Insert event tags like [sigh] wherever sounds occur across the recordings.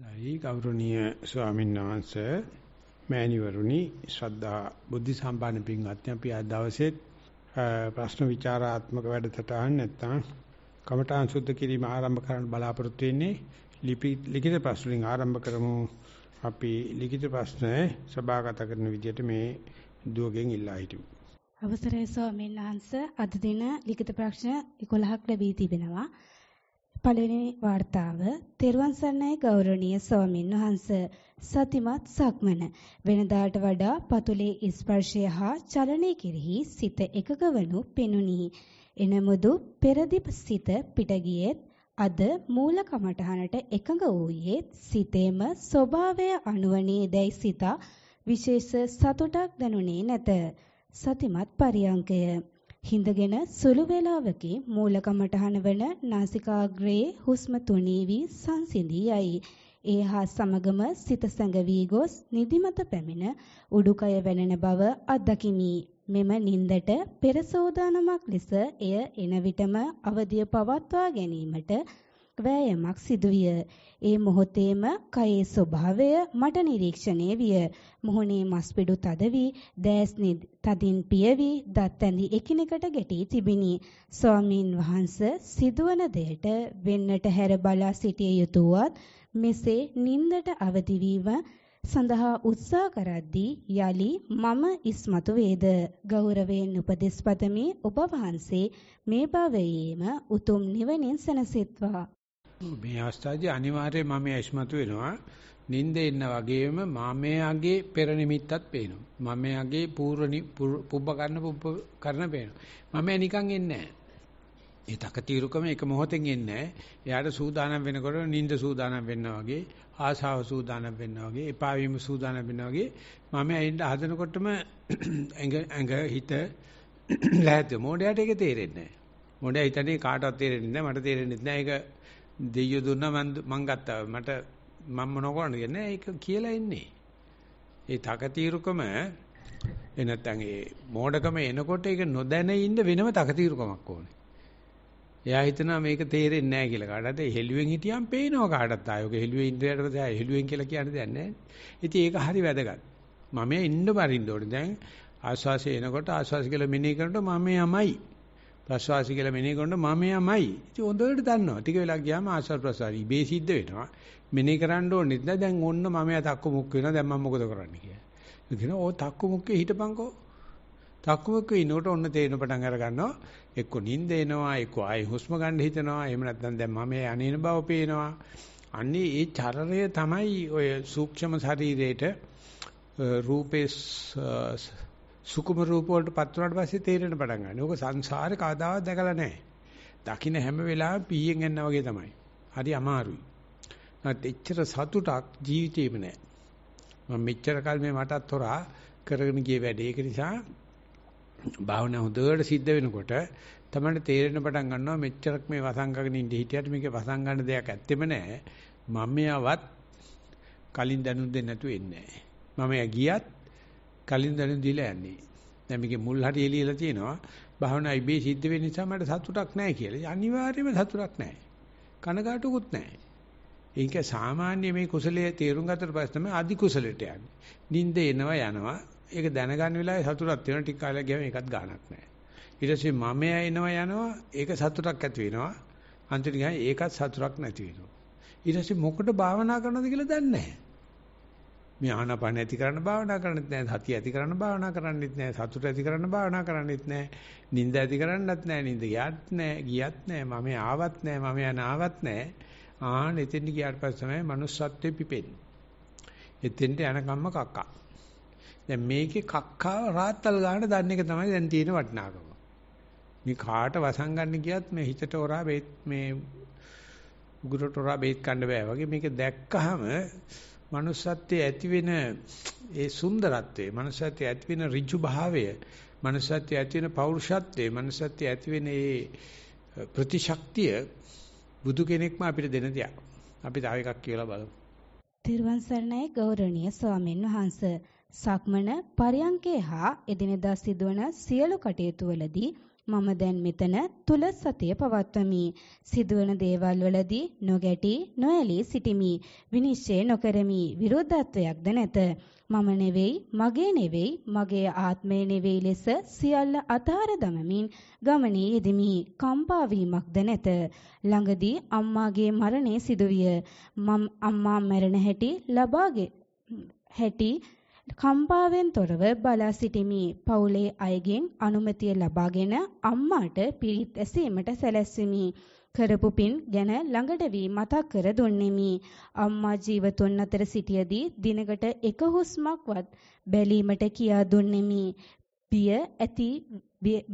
දෛ ගෞරවනීය ස්වාමීන් වහන්සේ මෑණිවරුනි ශ්‍රද්ධා බුද්ධ සම්පන්න පින්වත්නි අපි අද දවසේ ප්‍රශ්න විචාරාත්මක වැඩසටහන් නැත්නම් කමඨාන් සුද්ධ කිරීම ආරම්භ කරන්න බලාපොරොත්තු වෙන්නේ ලිඛිත ප්‍රශ්න වලින් ආරම්භ කරමු අපි ලිඛිත ප්‍රශ්න සභාගත කරන විදිහට මේ දුවගෙන් ඉල්ලා හිටිමු අවසරයි ස්වාමීන් වහන්සේ අද දින ලිඛිත ප්‍රශ්න 11ක් ලැබී තිබෙනවා පළවෙනි වார்த்தාව තෙරුවන් සරණයි ගෞරවනීය ස්වාමින් වහන්ස සතිමත් සක්මන වෙනදාට වඩා පතුලේ ස්පර්ශය හා චලනය කෙරෙහි සිත එකග වනු පෙනුනි එනමුදු පෙරදිප සිත පිට ගියෙත් අද මූල කමඨහනට එකඟ වූයේ සිතේම ස්වභාවය අනුවනේ දැයි සිතා විශේෂ සතුටක් දැනුනේ නැත සතිමත් පරියංකය හිඳගෙන සුළු වේලාවකේ මූල කමටහන වන නාසිකාග්‍රයේ හුස්ම තුනී වී සංසිඳී යයි. ඒ හා සමගම සිත සැඟවී ගොස් නිදිමත පැමිණ උඩුකය වැනෙන බව අත්දකිමි. මෙම නින්දට පෙර සෝදානමක් ලෙස එය එන විටම අවදිය පවත්වා ගැනීමට වෑයමක් සිදුවිය. ඒ මොහොතේම කයේ ස්වභාවය මට නිරීක්ෂණය විය. මොහොනේ මස්පිඩු තද වී, දෑස් තදින් පිය වී, දත් ඇඳි එකිනෙකට ගැටී තිබිනි. ස්වාමීන් වහන්ස සිදුවන දෙයට වෙන්නට හැර බලා සිටිය යුතුවත් මෙසේ නින්දට අවදි සඳහා උත්සාහ කරද්දී යලි මම ඉස්මතු වේද ගෞරවයෙන් උපදෙස් පතමි ඔබ වහන්සේ මේ භවයේම උතුම් නිවනින් සැනසෙත්වා මේ අවස්ථාවේදී අනිවාර්යයෙන්ම මම ඇස්මතු වෙනවා. නිින්ද එන්න වගේම මමයාගේ පෙර නිමිත්තත් පේනවා. මමයාගේ පූර්ව පුබ්බ කරන පුබ්බ කරන පේනවා. මමයා නිකන් එන්නේ ඒ තකතිරුකම එක මොහොතෙන් එන්නේ එයාට සූදානම් වෙනකොට නිින්ද සූදානම් වෙනවා වගේ, ආශාව සූදානම් වෙනවා වගේ, එපා වීම සූදානම් වෙනවා වගේ මම ඇින්න හදනකොටම [clears throat] ඇඟ ඇඟ හිත [clears throat] ලැහැත් මොඩයට ඒක තේරෙන්නේ නැහැ. මොඩයා හිතන්නේ කාටවත් තේරෙන්නේ නැහැ, මට තේරෙන්නේ නැහැ. ඒක දෙයිය දුන්නා මං මං ගත්තා මට මම නොකරන කියන්නේ ඒක කියලා ඉන්නේ ඒ තකතිරුකම එනත්තන් ඒ මෝඩකම එනකොට ඒක නොදැන ඉන්න වෙනම තකතිරුකමක් ඕනේ එයා හිතනවා මේක තේරෙන්නේ නැහැ කියලා කාටද හෙළුවෙන් හිටියම් පේනවා කාටත් ආයෝක හෙළුවේ ඉන්ද්‍රයට දැන් හෙළුවෙන් කියලා කියන්නේ දැන් නැහැ ඉතින් ඒක හරි වැදගත් මම එන්න බරින්න ඕනේ දැන් ආස්වාසය එනකොට ආස්වාසය කියලා මෙනෙහි කරනකොට මම යමයි ප්‍රසවාසී කියලා මෙනෙහි කරනකොට මමයමයි. ඉතින් හොඳට දන්නවා. ටික වෙලා ගියාම ආශ්වාස ප්‍රසවාසී ඉබේ සිද්ධ වෙනවා. මෙනෙහි කරන්න ඕනෙත් නෑ. දැන් ඔන්න මමයා තක්කු මුක් වෙනවා. දැන් මම මොකද කරන්නේ කියලා. ඉතින් ඕ තක්කු මුක්කේ හිටපන්කෝ. තක්කු මුක්කේ ඉනකොට ඔන්න තේරෙන පටන් අර ගන්නවා. එක්ක නිින්ද එනවා, එක්ක ආයෙ හුස්ම ගන්න හිතනවා. එහෙම නැත්නම් දැන් මමයා අනේන බව පේනවා. අන්නේ ඒ චරණය තමයි ඔය සූක්ෂම ශරීරයේට රූපේ සුකුම රූප වලට පත් වුණාට පස්සේ තේරෙන පටන් ගන්නවා. ඕක සංසාරේ කවදාවත් දැකලා නැහැ. දකින්න හැම වෙලාවෙම පීයෙන් එන්නා වගේ තමයි. හරි අමාරුයි. නැත් එච්චර සතුටක් ජීවිතේෙම නැහැ. මම මෙච්චර කල් මේ මටත් තොරා කරගෙන ගිය වැඩේ. ඒක නිසා භාවනා හොඳට සිද්ධ වෙනකොට තමයි තේරෙන පටන් ගන්නවා මෙච්චරක් මේ වසංගගෙන ඉඳ හිටියට මේකේ වසංගන දෙයක් ඇත්තෙම නැහැ. මම යවත් කලින් දැනුම් දෙන්නේ නැතුව එන්නේ නැහැ. මම ගියත් කලින් දැනුම් දීලා යන්නේ. දැන් මේකේ මුල් හරිය එළියලා තියෙනවා. භාවනා ඉබේ සිද්ධ වෙන නිසා මට සතුටක් නැහැ කියලා. අනිවාර්යයෙන්ම සතුටක් නැහැ. කනගාටුකුත් නැහැ. ඒක සාමාන්‍ය මේ කුසලයේ තේරුම් ගත්තට පස්සේ තමයි අදි කුසලයට යන්නේ. නිින්ද එනවා යනවා. ඒක දැනගන්න වෙලාවේ සතුටක් තියෙන ටික කාලයක් ගියාම ඒකත් ගාණක් නැහැ. ඊට පස්සේ මමයා එනවා යනවා. ඒක සතුටක් ඇති වෙනවා. අන්තිමට ගියාම ඒකත් සතුටක් නැති වෙනවා. ඊට පස්සේ මොකට භාවනා කරනවද කියලා දන්නේ නැහැ. මේ ආනාපාන ඇති කරන්න භාවනා කරන්නෙත් නැහැ. සතිය ඇති කරන්න භාවනා කරන්නෙත් නැහැ. සතුට ඇති කරන්න භාවනා කරන්නෙත් නැහැ. නිින්ද ඇති කරන්නත් නැහැ. නිින්ද ගියත් නැහැ. ගියත් නැහැ. මම ආවත් නැහැ. මම යනාවත් නැහැ. ආන එතෙන් ගියාට පස්සේ තමයි manussත්වෙ පිපෙන්නේ. එතෙන්ට යනකම්ම කක්කා. දැන් මේකේ කක්කා රාත්තල් ගන්න දන්න එක තමයි දැන් තියෙන වටිනාකම. මේ කාට වසන් ගන්න ගියත් මේ හිතට හොරා මේ උගුරට හොරා බේත් ගන්න බෑ වගේ මේක දැක්කහම manussත්වයේ ඇති වෙන ඒ සුන්දරත්වය, manussත්වයේ ඇති වෙන ඍජු භාවය, manussත්වයේ ඇති වෙන පෞරුෂත්වය, manussත්වයේ ඇති වෙන ඒ ප්‍රතිශක්තිය බුදු කෙනෙක්ම අපිට දෙන දෙයක්. අපි තව එකක් කියලා බලමු. තිරුවන් සරණයි ගෞරවනීය ස්වාමීන් වහන්ස සක්මන පරියංකේ හා එදිනෙදා සිදුවන සියලු කටයුතු වලදී මම දැන් මෙතන තුල සතිය පවත්වමි. සිදුවන දේවල් වලදී නොගැටි, නොඇලී සිටිමි. විනිශ්චය නොකරමි. විරුද්ධත්වයක්ද නැත. මම නෙවෙයි, මගේ නෙවෙයි, මගේ ආත්මය නෙවෙයි ලෙස සියල්ල අතහර දමමින් ගමනේ යෙදෙමි. කම්පා වීමක්ද නැත. ළඟදී අම්මාගේ මරණය සිදුවිය. මම අම්මා මැරෙන හැටි ලබාගේ හැටි කම්පාවෙන් තොරව බලා සිටිමි. පවුලේ අයගෙන් අනුමැතිය ලබාගෙන අම්මාට පිරිත් ඇසීමට සැලැස්වෙමි. කරපු පින් ගැන ළඟට වී මතක් කර දුන්නෙමි. අම්මා ජීවතුන් අතර සිටියදී දිනකට එක හුස්මක්වත් බැලීමට කියා දුන්නෙමි. බිය ඇති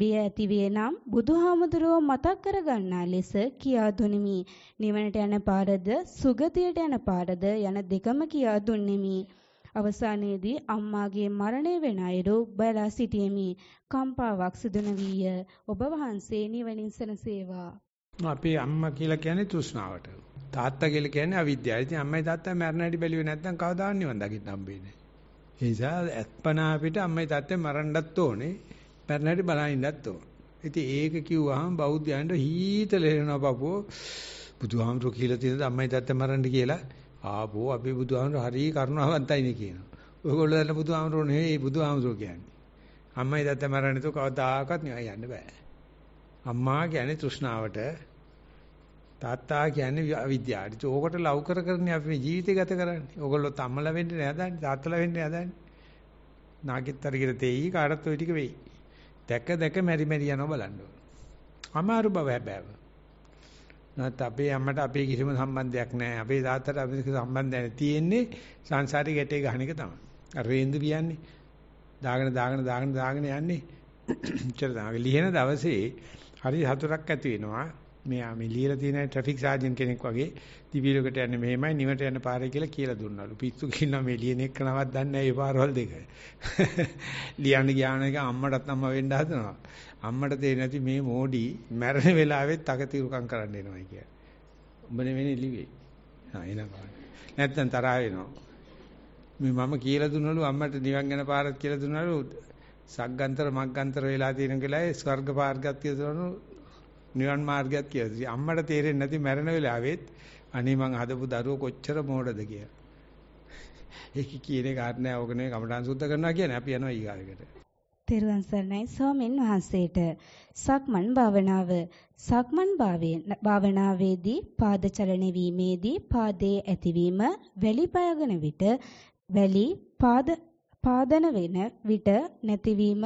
බිය ඇති වේනම් බුදුහාමුදුරුව මතක් කරගන්නා ලෙස කියා දුනිමි. නිවනට යන පාරද සුගතියට යන පාරද යන දෙකම කියා දුන්නෙමි. අවසානයේදී අම්මාගේ මරණය වෙන අයරු බයලා සිටීමි. කම්පාවක් සිදු නොවිය. ඔබ වහන්සේ නිවනින් සනසේවා. අපේ අම්මා කියලා කියන්නේ තෘෂ්ණාවට. තාත්තා කියලා කියන්නේ අවිද්‍යාව. ඉතින් අම්මයි තාත්තා මරණ හැටි බැලුවේ නැත්නම් කවදාවත් නිවන් දකින්න හම්බෙන්නේ නැහැ. ඒ නිසා අත්පනා අපිට අම්මයි තාත්තා මරන්නත් ඕනේ. මරණ හැටි බලනින්නත් ඕනේ. ඉතින් ඒක කිව්වහම බෞද්ධයන්ට හීතල වෙනවා බබෝ. බුදුහාමුදුරු කියලා තියෙනද අම්මයි තාත්තා මරන්න කියලා ආපෝ අපි බුදුහාමුදුරු හරි කරුණාවන්තයි නේ කියනවා. ඔයගොල්ලෝ දන්න බුදුහාමුදුරු නෙවෙයි බුදුහාමුදුරු කියන්නේ. අම්මයි තාත්තා මරන්නේ તો කවදාකවත් නෙවෙයි යන්න බෑ. අම්මා කියන්නේ තෘෂ්ණාවට තාත්තා කියන්නේ අවිද්‍යාවට. ඕකට ලව් කර කරන්නේ අපි ජීවිතය ගත කරන්නේ. ඕගොල්ලෝ තම්මලා වෙන්නේ නෑ හදන්නේ, තාත්තලා වෙන්නේ නෑ හදන්නේ. නාගෙත්තර කියලා තේයි කාටත් ওই ටික වෙයි. දැක දැක මෙරි මෙරි යනවා බලන්න ඕන. අමාරු බව හැබැයි. නැත්නම් අපේ අම්මට අපේ කිසිම සම්බන්ධයක් නැහැ. අපේ තාත්තට අපේ සම්බන්ධයක් තියෙන්නේ සංසාරේ ගැටේ ගහන එක තමයි. අර රේන්දු කියන්නේ දාගෙන දාගෙන දාගෙන දාගෙන යන්නේ. ඉතල තමයි ලියන දවසේ හරි හතුරක් ඇති වෙනවා. මෙයා මේ ලියලා තියෙන ට්‍රැෆික් සාජන් කෙනෙක් වගේ දිවි ලෝකයට යන්නේ මෙහෙමයි නිවට යන පාරේ කියලා කියලා දුන්නාලු. පිස්සු කියනවා මේ ලියන එක නවත් දන්නේ නැහැ ඒ පාරවල් දෙක. [laughs] ලියන්න ගියාන එක අම්මටත් අම්මා වෙන්න හදනවා. අම්මට තේරෙන්නේ නැති මේ මෝඩි මැරෙන වෙලාවෙත් අකතිරුකම් කරන්න එනවා කියන්නේ. උඹ නෙවෙයි ලිවේ. හා එනවා බලන්න. නැත්තම් තරහ වෙනවා. මේ මම කියලා දුන්නලු අම්මට නිවන් ගැන පාරක් කියලා දුන්නලු සග්ගන්තර මග්ගන්තර වෙලා තියෙන කලාවේ ස්වර්ග මාර්ගයක් කියලා දුන්නලු නිවන් මාර්ගයක් කියලා දුන්නා. අම්මට තේරෙන්නේ නැති මැරෙන වෙලාවෙත් අනේ මං හදපු දරුවෝ කොච්චර මෝඩද කියලා. [laughs] ඒක කියන්නේ කාරණා ඕක නෙවෙයි කමඨාන් සුද්ධ කරනවා කියන්නේ අපි යනවා ඊගාරකට. තෙරුවන් සරණයි ස්වාමීන් වහන්සේට සක්මන් භාවනාව සක්මන් භාවනාවේදී පාද චලනය වීමේදී පාදයේ ඇතිවීම වැලි පයගෙන විට වැලි පාද පාදන වෙන විට නැතිවීම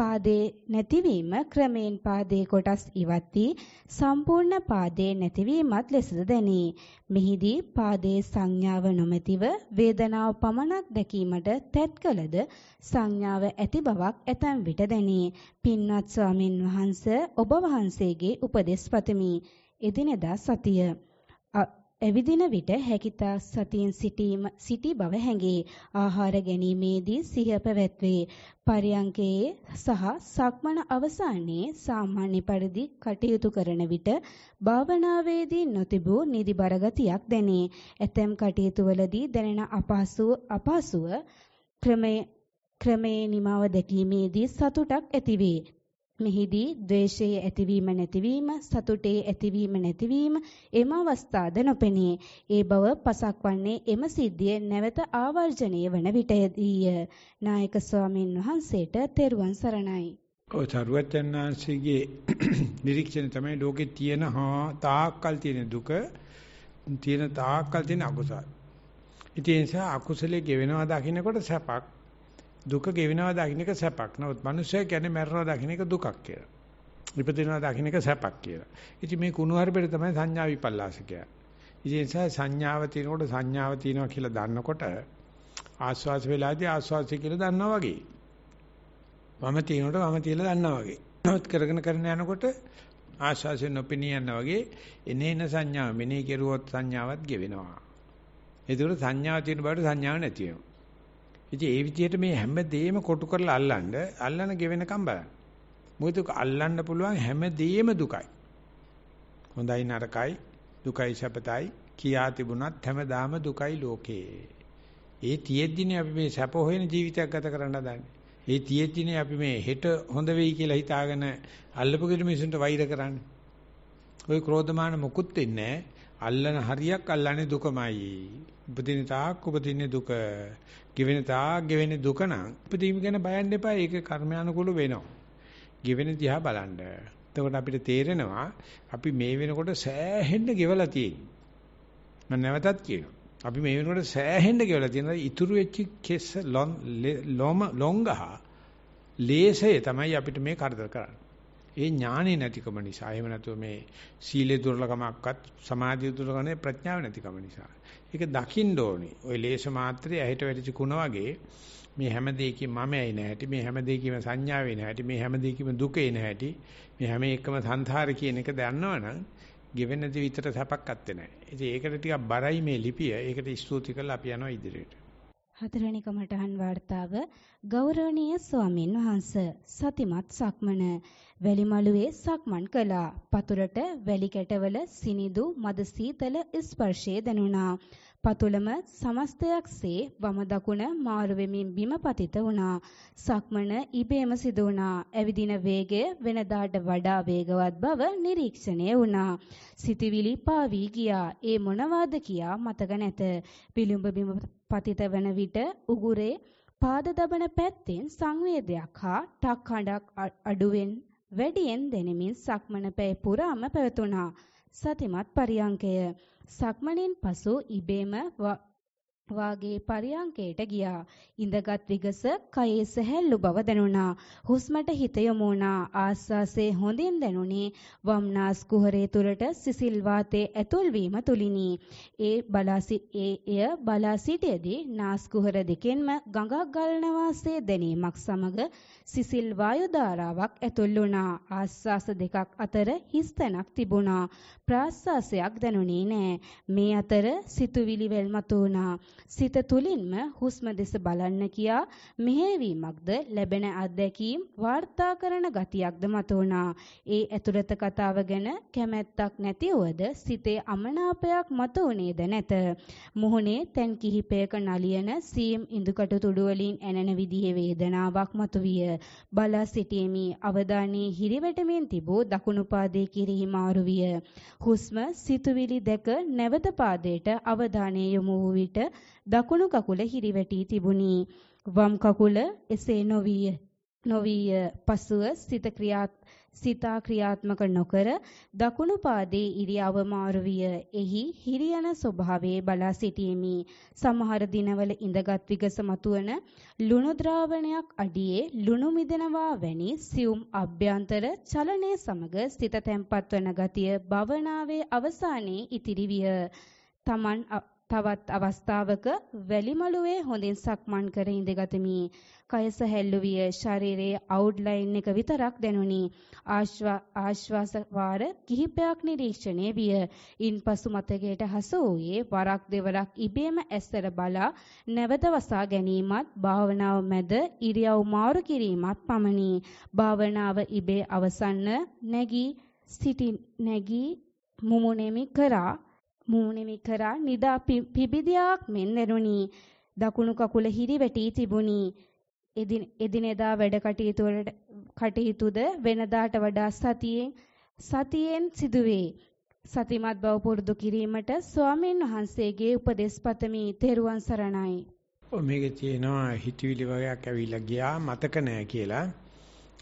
පාදයේ නැතිවීම ක්‍රමයෙන් පාදයේ කොටස් ඉවත් වී සම්පූර්ණ පාදයේ නැතිවීමත් ලෙසද දැනේ. මෙහිදී පාදයේ සංඥාව නොමැතිව වේදනාව පමණක් දැකීමට තැත් කළද සංඥාව ඇති බවක් ඇතැම් විට දැනේ. පින්වත් ස්වාමින් වහන්සේ ඔබ වහන්සේගේ උපදෙස් පතමි. එදිනෙදා සතිය ඇවිදින විට හැකිතා සතියෙන් සිටීම සිටි බව හැඟේ. ආහාර ගැනීමේදී සිහිය පැවැත්වේ. පරියංකයේ සහ සක්මන අවසානයේ සාමාන්‍ය පරිදි කටයුතු කරන විට භාවනාවේදී නොතිබූ නිදිබර ගතියක් දැනේ. ඇතැම් කටයුතුවලදී දැනෙන අපහසුව අපහසුව ක්‍රමයේ ක්‍රමේ නිමාව දැකීමේදී සතුටක් ඇතිවේ. මෙහිදී ද්වේෂයේ ඇතිවීම නැතිවීම සතුටේ ඇතිවීම නැතිවීම එම අවස්ථාද නොපෙනේ. ඒ බව පසක් වන්නේ එම සිද්ධිය නැවත ආවර්ජණය වන විටයදීය. නායක ස්වාමින් වහන්සේට තෙරුවන් සරණයි. ඔය චරුවචන්නාංශගේ [clears throat] නිරීක්ෂණ තමයි ලෝකේ තියෙන හා තාක්කල් තියෙන දුක තියෙන තාක්කල් තියෙන අකුසල. ඉතින් ඒ නිසා අකුසලයේ ගෙවෙනවා දකින්නකොට සැපක් දුක ගෙවෙනවා දකින්න එක සැපක්. නමුත් මිනිස්සය කියන්නේ මැරෙනවා දකින්න එක දුකක් කියලා. ඉපදිනවා දකින්න එක සැපක් කියලා. ඉතින් මේ කුණු හරිපෙට තමයි සංඥා විපල්ලාස කියන්නේ. ඉතින් ඒ නිසා සංඥාව තියෙනකොට සංඥාව තියෙනවා කියලා දන්නකොට ආස්වාස් වෙලාදී ආස්වාසය කියලා දන්නවා වගේ. වම තියෙනකොට වම කියලා දන්නවා වගේ. නමුත් කරගෙන කරගෙන යනකොට ආස්වාසය නොපෙනී යනවා වගේ එනේන සංඥාව මෙනේ කෙරුවොත් සංඥාවත් ගෙවෙනවා. ඒකට සංඥාව තියෙන බවට සංඥාව නැති වෙනවා. ඉතින් ඒ විදිහට මේ හැම දෙයක්ම කොටු කරලා අල්ලන්න අල්ලන ගෙවෙනකම් බලන්න. මොකද අල්ලන්න පුළුවන් හැම දෙයක්ම දුකයි. හොඳයි නරකයි දුකයි සැපතයි කියා තිබුණත් හැමදාම දුකයි ලෝකේ. ඒ තියෙද්දිනේ අපි මේ සැප හොයන ජීවිතයක් ගත කරන්න හදන්නේ. ඒ තියෙද්දිනේ අපි මේ හෙට හොඳ වෙයි කියලා හිතාගෙන අල්ලපු කෙනෙකුට මිසුන්ට වෛර කරන්නේ. ওই ක්‍රෝධමාන මොකුත් වෙන්නේ නැහැ. අල්ලන හරියක් අල්ලන්නේ දුකමයි. උපදින තාක් උපදින්නේ දුක. ගෙවෙන තාක් ගෙවෙන දුක නම් උපදීම ගැන බයන්න එපා. ඒක කර්මානුකූල වෙනවා. ගෙවෙන දිහා බලන්න. එතකොට අපිට තේරෙනවා අපි මේ වෙනකොට සෑහෙන්න ගෙවලා තියෙන්නේ. මම නැවතත් කියනවා. අපි මේ වෙනකොට සෑහෙන්න ගෙවලා තියෙනවා. ඉතුරු වෙච්ච කෙස් ලොම් ලොංගහ ලේසය තමයි අපිට මේ කරදර කරන්නේ. ඒ ඥානෙ නැතිකම නිසා. එහෙම නැතුව මේ සීලේ දුර්ලභමක්වත් සමාධිය දුර්ලභනේ ප්‍රඥාව නැතිකම නිසා. ඒක දකින්න ඕනේ. ওই ලේෂ මාත්‍රේ ඇහිට වැටිච්ච කුණ වගේ මේ හැම දෙයකම මම ඇයි නැහැටි මේ හැම දෙයකම සංඥාවේ නැහැටි මේ හැම දෙයකම දුකේ නැහැටි මේ හැම එකම සංසාර කියන එක දන්නවනම් ගෙවෙන දි විතර සැපක් අත්තේ නැහැ. ඉතින් ඒකට ටිකක් බරයි මේ ලිපිය. ඒකට ස්තුති කරලා අපි යනවා ඉදිරියට. හතරවෙනි කමඨහන් වාර්තාව ගෞරවනීය ස්වාමින් වහන්ස සතිමත් සක්මන වැලිමලුවේ සක්මන් කළා පතුලට වැලි කැටවල සිනිඳු මද සීතල ස්පර්ශය දැනුණා පතුලම සමස්තයක්සේ වම දකුණ මාරු වෙමින් බිම පතිත වුණා. සක්මන ඉබේම සිදු වුණා. ඇවිදින වේගය වෙනදාට වඩා වේගවත් බව නිරීක්ෂණය වුණා. සිතවිලි පාවී ගියා. ඒ මොනවාද කියා මතක නැත. පිළුඹ බිම පතිත වන විට උගුරේ පාද දබන පැත්තෙන් සංවේදයක් හා ටක් හඬක් අඩුවෙන් වැඩියෙන් දෙනමින් සක්මන පැය පුරාම පැවතුණා. සතිමත් පරියංකය සක්මණෙන් පසු ඉබේම වාගේ පරියංකයට ගියා. ඉඳගත් විගස කයේ සැහැල්ලු බව දැනුණා. හුස්මට හිත යොමු වුණා. ආස්වාසේ හොඳින් දැනුනේ වම්නාස් කුහරයේ තුලට සිසිල් වාතයේ ඇතුල් වීම තුලිනි. ඒ බලාසි ඒ එය බලා සිටියේදී නාස් කුහර දෙකෙන්ම ගඟක් ගලන වාසේ දැනීමක් සමග සිසිල් වායු ධාරාවක් ඇතුල් වුණා. ආස්වාස දෙකක් අතර හිස්තැනක් තිබුණා. ප්‍රාස්වාසයක් දැනුනේ නෑ. මේ අතර සිතුවිලි වැල්මතු වුණා. සිත තුලින්ම හුස්ම දෙස බලන්න කියා මෙහෙවීමක්ද ලැබෙන අත්දැකීම් වාර්තා කරන ගතියක්ද මතුණා. ඒ ඇතුළත කතාව ගැන කැමැත්තක් නැතිවද සිතේ අමනාපයක් මතුවේද නැත. මුහුණේ තැන් කිහිපයක නලියන සීම් ඉඳුකටු තුඩු වලින් ඇනෙන විදිහේ වේදනාවක් මතුවිය. බලා සිටීමේ අවධානයේ හිරිවැටමින් තිබූ දකුණු පාදයේ කිරිහි මාරු විය. හුස්ම සිතුවිලි දැක නැවත පාදයට අවධානය යොමු වූ විට දකුණු කකුල හිරිවැටී තිබුණි. වම් කකුල එසේ නොවිය. නොවිය පසුව සිත ක්‍රියාත් සිතා ක්‍රියාත්මක නොකර දකුණු පාදයේ ඉරියව මාරු විය. එහි හිරියන ස්වභාවයේ බලා සිටීමි. සමහර දිනවල ඉඳගත් විගස මතුවන ලුණු ද්‍රාවණයක් අඩියේ ලුණු මිදෙනවා වැනි සියුම් අභ්‍යන්තර චලනයේ සමග සිත තැම්පත් වන ගතිය භවනාවේ අවසානයේ ඉතිරි විය. Taman තවත් අවස්ථාවක වැලිමලුවේ හොඳින් සක්මන් කර ඉඳගතමි. කය සැහැල්ලු විය ශරීරයේ අවුට්ලයින් එක විතරක් දැනුනි. ආශ්වාස වාර කිහිපයක් නිරීක්ෂණය විය. ඉන්පසු මතකයට හසු වූයේ වරක් දෙවරක් ඉබේම ඇස්සර බලා නැවත වසා ගැනීමත් භාවනාව මැද ඉරියව් මාරු කිරීමත් පමණි. භාවනාව ඉබේ අවසන් නැගී සිටි නැගී මුමුණෙමි කරා මූණෙමි කරා නිදා පිබිදියාක් මෙන් ඇරුණි. දකුණු කකුල හිරිවැටී තිබුණි. එදිනෙදා වැඩ කටයුතු කටයුතුද වෙනදාට වඩා සතියෙන් සතියෙන් සිදුවේ. සතිමත් බව පුරුදු කිරීමට ස්වාමීන් වහන්සේගේ උපදෙස් පතමි. තෙරුවන් සරණයි. මේකේ තියෙනවා හිතවිලි වගේක් ඇවිල්ලා ගියා මතක නැහැ කියලා.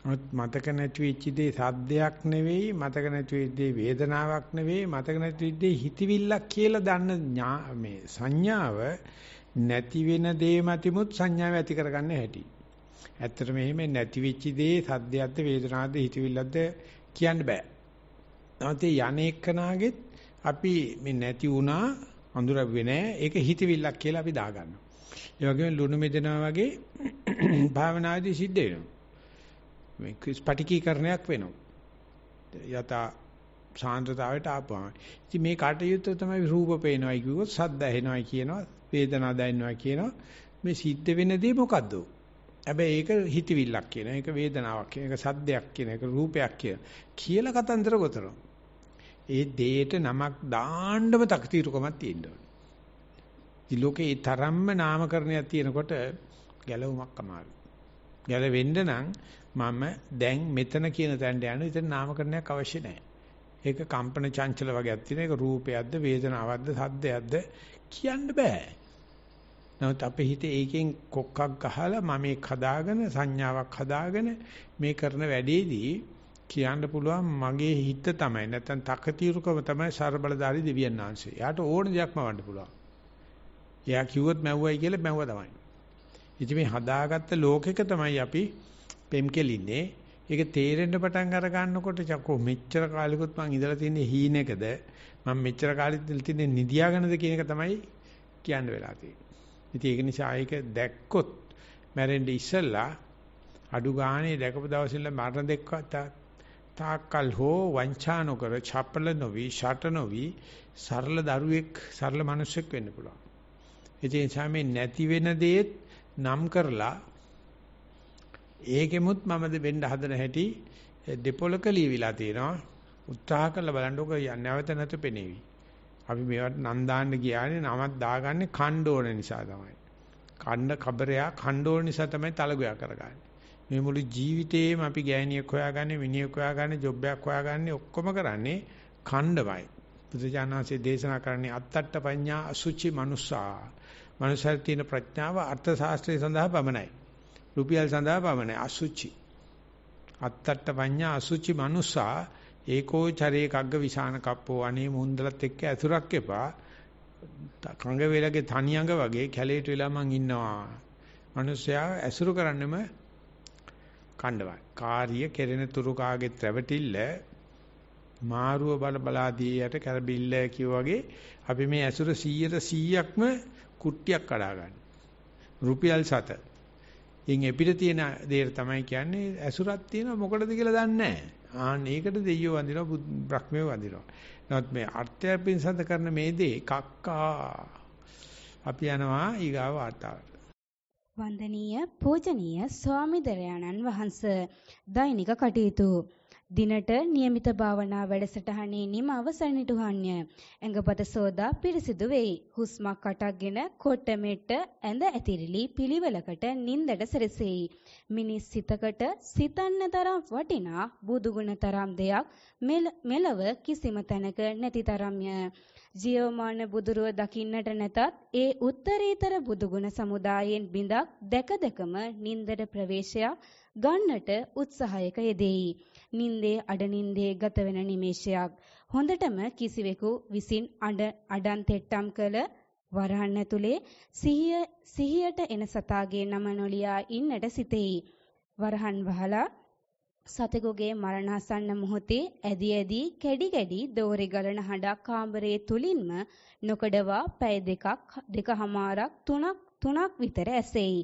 මතක නැති වෙච්ච දේ සද්දයක් නෙවෙයි මතක නැති වෙච්ච දේ වේදනාවක් නෙවෙයි මතක නැති වෙච්ච දේ හිතවිල්ලක් කියලා දන්න මේ සංඥාව නැති වෙන දේ මතිමුත් සංඥාව ඇති කරගන්න හැටි. ඇත්තට මෙහෙම නැති වෙච්ච දේ සද්දයක්ද වේදනාවක්ද හිතවිල්ලක්ද කියන්න බෑ. නමුත් යන්නේකනාගෙත් අපි මේ නැති වුණා අඳුරවෙන්නේ නෑ ඒක හිතවිල්ලක් කියලා අපි දාගන්නවා. ඒ වගේම ලුණු මෙදෙනා වගේ [clears throat] භාවනාදී සිද්ධ වෙනවා. මේ ස්පටිකීකරණයක් වෙනවා. යතා සාන්ද්‍රතාවයට ආපුවම. ඉතින් මේ කටයුත්ත තමයි රූප පේනවයි කිව්වොත් සද්ද ඇහෙනවයි කියනවා, වේදනා දැනෙනවයි කියනවා. මේ සිද්ධ වෙන දේ මොකද්ද? හැබැයි ඒක හිතවිල්ලක් කියන, ඒක වේදනාවක් කියන, ඒක සද්දයක් කියන, ඒක රූපයක් කියන. කියලා කතන්දර ගොතනවා. ඒ දෙයට නමක් දාන්නම තකතිරුකමක් තියෙනවා. ඉතින් ලෝකේ තරම්ම නාමකරණයක් තියෙනකොට ගැලවුමක් අමාරුයි. ගැලවෙන්න නම් මම දැන් මෙතන කියන තැනට යන්න ඉතින් නාමකරණයක් අවශ්‍ය නැහැ. ඒක කම්පන චංචල වගේක් තියෙන ඒක රූපයක්ද වේදනාවක්ද සද්දයක්ද කියන්න බෑ. නමුත් අපේ හිතේ ඒකෙන් කොක්කක් ගහලා මම මේක හදාගෙන සංඥාවක් හදාගෙන මේ කරන වැඩේදී කියන්න පුළුවන් මගේ හිත තමයි නැත්නම් තකතිරුකම තමයි ਸਰබලදාරි දෙවියන් වහන්සේ. යාට ඕන දෙයක් මවන්න පුළුවන්. එයා කිව්වොත් මැව්වයි කියලා මැව්වා තමයි. ඉතින් මේ හදාගත්ත ලෝකෙක තමයි අපි පෙම්කෙලින්නේ. ඒක තේරෙන්න පටන් අර ගන්නකොට චකෝ මෙච්චර කාලෙකත් මං ඉඳලා තින්නේ හීනෙකද මම මෙච්චර කාලෙත් ඉඳලා තින්නේ නිදියාගෙනද කියන එක තමයි කියන්න වෙලා තියෙන්නේ. ඉතින් ඒක නිසා ඒක දැක්කොත් මැරෙන්න ඉස්සෙල්ලා අඩු ගානේ දැකපු දවසින්ල මරණ දෙක්වත් තාක්කල් හෝ වංචා නොකර ඡපල නොවි ෂට නොවි සරල දරුවෙක් සරල මිනිසෙක් වෙන්න පුළුවන්. ඒ නිසා මේ නැති වෙන දේත් නම් කරලා ඒකෙමුත් මම වෙන්න හදන හැටි දෙපොලක ලියවිලා තියෙනවා උත්සාහ කරලා බලන්නකො නැවත නැතු පෙනේවි අපි මේවට නම් දාන්න ගියානේ නමක් දාගන්නේ කණ්ඩෝන නිසා තමයි කණ්ඩ කබරයා කණ්ඩෝන නිසා තමයි තලගොයා කරගන්නේ මේ මුළු ජීවිතේම අපි ගෑණියෙක් හොයාගන්නේ මිනිහෙක් හොයාගන්නේ ජොබ් එකක් හොයාගන්නේ ඔක්කොම කරන්නේ කණ්ඩමයි බුදුජානනාංශයේ දේශනා කරන්නේ අත්තට්ඨ පඤ්ඤා අසුචි මනුස්සා මනුෂ්‍යයන් තියෙන ප්‍රඥාව අර්ථ ශාස්ත්‍රය සඳහා පමණයි. රුපියල් සඳහා පමණයි. අසුචි. අත්තට්ට පඤ්ඤා අසුචි මනුසා ඒකෝ චරේ කග්ග විසාන කප්පෝ අනේ මුන්දලත් එක්ක ඇසුරක් එපා. කංග වේලගේ තනියඟ වගේ කැලේට වෙලා මං ඉන්නවා. මනුෂ්‍යයා ඇසුරු කරන්නෙම කණ්ඩවයි. කාර්ය කෙරෙන තුරු කාගේ රැවටිල්ල මාරුව බල බලාදී යට කරබිල්ල කිය වගේ අපි මේ ඇසුර 100%ක්ම කුට්ටියක් කඩා ගන්න. රුපියල් 7. ඉන් එපිට තියෙන දේ තමයි කියන්නේ ඇසුරක් තියෙන මොකටද කියලා දන්නේ නැහැ. ආන්න ඒකට දෙයියෝ වඳිනවා බ්‍රහ්මයෝ වඳිනවා. නමුත් මේ අර්ථය පින්සඳ කරන මේ දේ කක්කා. අපි යනවා ඊගාව වතාවට. වන්දනීය පූජනීය ස්වාමිදරයන්න් වහන්ස දෛනික කටයුතු දිනට નિયમિત භාවනා වැඩසටහනේ නිම අවසන් නිටුහන්ය. ඇඟපත සෝදා පිරිසිදු වෙයි. හුස්මක් අටක්ගෙන කොට මෙට ඇඳ ඇතිරිලි පිළිවෙලකට නින්දට සැරසෙයි. මිනිස් සිතකට සිතන්න තරම් වටිනා බුදුගුණ තරම් දෙයක් මෙලව කිසිම තැනක නැති තරම්ය. ජීවමාන බුදුරුව දකින්නට නැතත් ඒ උත්තරීතර බුදුගුණ සමුදායෙන් බිඳක් දැක දැකම නින්දට ප්‍රවේශයක් ගන්නට උත්සාහයක යෙදෙයි. නින්දේ අඩ නින්දේ ගත වෙන නිමේෂයක්. හොඳටම කිසිවෙකු විසින් අඩ අඩන් තෙට්ටම් කළ වරහන් ඇතුලේ සිහිය සිහියට එන සතාගේ නම නොලියා ඉන්නට සිටෙයි. වරහන් වහලා සතෙකුගේ මරණාසන්න මොහොතේ ඇදී ඇදී කැඩි කැඩි දෝරේ ගලන හඬක් කාමරයේ තුලින්ම නොකඩවා පැය දෙකක් දෙකහමාරක් තුනක් තුනක් විතර ඇසෙයි.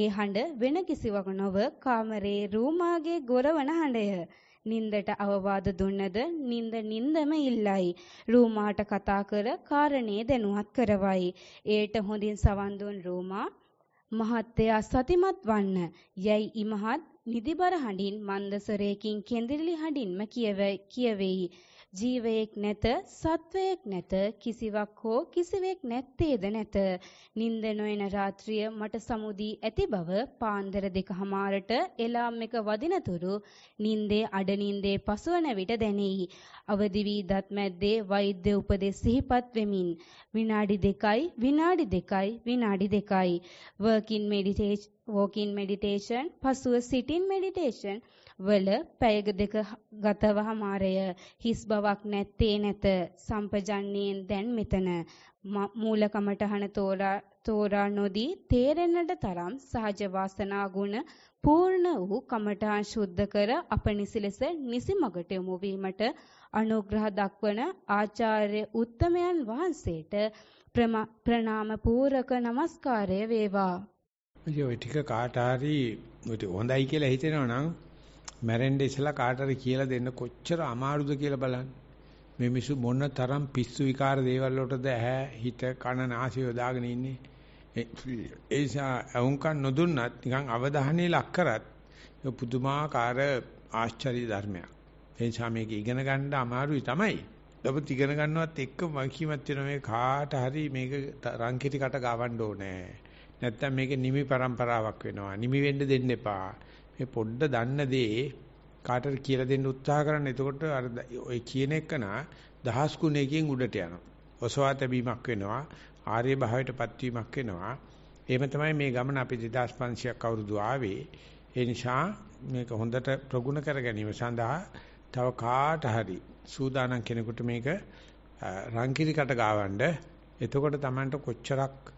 ඒ හඬ වෙන කිසිවක් නොව කාමරයේ රූමාගේ ගොරවන හඬය. නින්දට අවවාද දුන්නද නින්ද නින්දම ඉල්ලයි. රූමාට කතා කර කාරණේ දැනුවත් කරවයි. ඒට හොඳින් සවන් දුන් රූමා මහත්තයා සතිමත් වන්න. යැයි ඉමහත් නිදිබර හඬින් මන්දසරයකින් කෙඳිරිලි හඬින්ම කියවයි කියවේයි. ජීවයෙක් නැත සත්වයෙක් නැත කිසිවක් හෝ කිසිවෙක් නැත්තේද නැත නින්ද නොයන රාත්‍රිය මට සමුදී ඇති බව පාන්දර දෙකහමාරට එලාම් එක වදිනතුරු නින්දේ අඩ නින්දේ පසුවන විට දැනෙයි අවදි වී දත් මැද්දේ වෛද්‍ය උපදෙස් සිහිපත් වෙමින් විනාඩි 2යි විනාඩි 2යි විනාඩි 2යි work in meditation walking meditation පසුව sitting meditation වල පැය දෙක ගතවහමාරය හිස් බවක් නැත්තේ නැත සම්පජන්නේන් දැන් මෙතන මූල කමටහන තෝරා තෝරා නොදී තේරෙන්නට තරම් සහජ වාසනා ගුණ පූර්ණ වූ කමඨාන් ශුද්ධ කර අපනිසි ලෙස නිසි මගට යොමු වීමට අනුග්‍රහ දක්වන ආචාර්ය උත්තමයන් වහන්සේට ප්‍රණාම පූරක নমස්කාරය වේවා ඉතින් ওই ටික කාට හරි හොඳයි කියලා හිතෙනවා නම් මැරෙන්න ඉස්සලා කාට හරි කියලා දෙන්න කොච්චර අමාරුද කියලා බලන්න. මේ මිසු මොන තරම් පිස්සු විකාර දේවල් වලටද ඇහැ හිත කන නාසය යොදාගෙන ඉන්නේ. ඒ නිසා වුන්කන් නොදුන්නත් නිකන් අවධානය ලක් කරත් පුදුමාකාර ආශ්චර්ය ධර්මයක්. ඒ නිසා මේක ඉගෙන ගන්න අමාරුයි තමයි. නමුත් ඉගෙන ගන්නවත් එක්ක මං කීමත් වෙන මේ කාට හරි මේක රංකිටි කට ගවන්න ඕනේ. නැත්තම් මේක නිමි પરම්පරාවක් වෙනවා. නිමි වෙන්න දෙන්න එපා. මේ පොඩ්ඩ දන්න දේ කාටද කියලා දෙන්න උත්සාහ කරන්න. එතකොට අර ඔය කියන එකනා දහස් ගුණයකින් උඩට යනවා. ඔසවා තැබීමක් වෙනවා. ආර්ය භාවයටපත් වීමක් වෙනවා. එහෙම තමයි මේ ගමන අපි 2500ක් අවුරුදු ආවේ. ඒ නිසා මේක හොඳට ප්‍රගුණ කර ගැනීම සඳහා තව කාට හරි සූදානම් කෙනෙකුට මේක රංකිරි කට ගාවන්න එතකොට Tamanට කොච්චරක්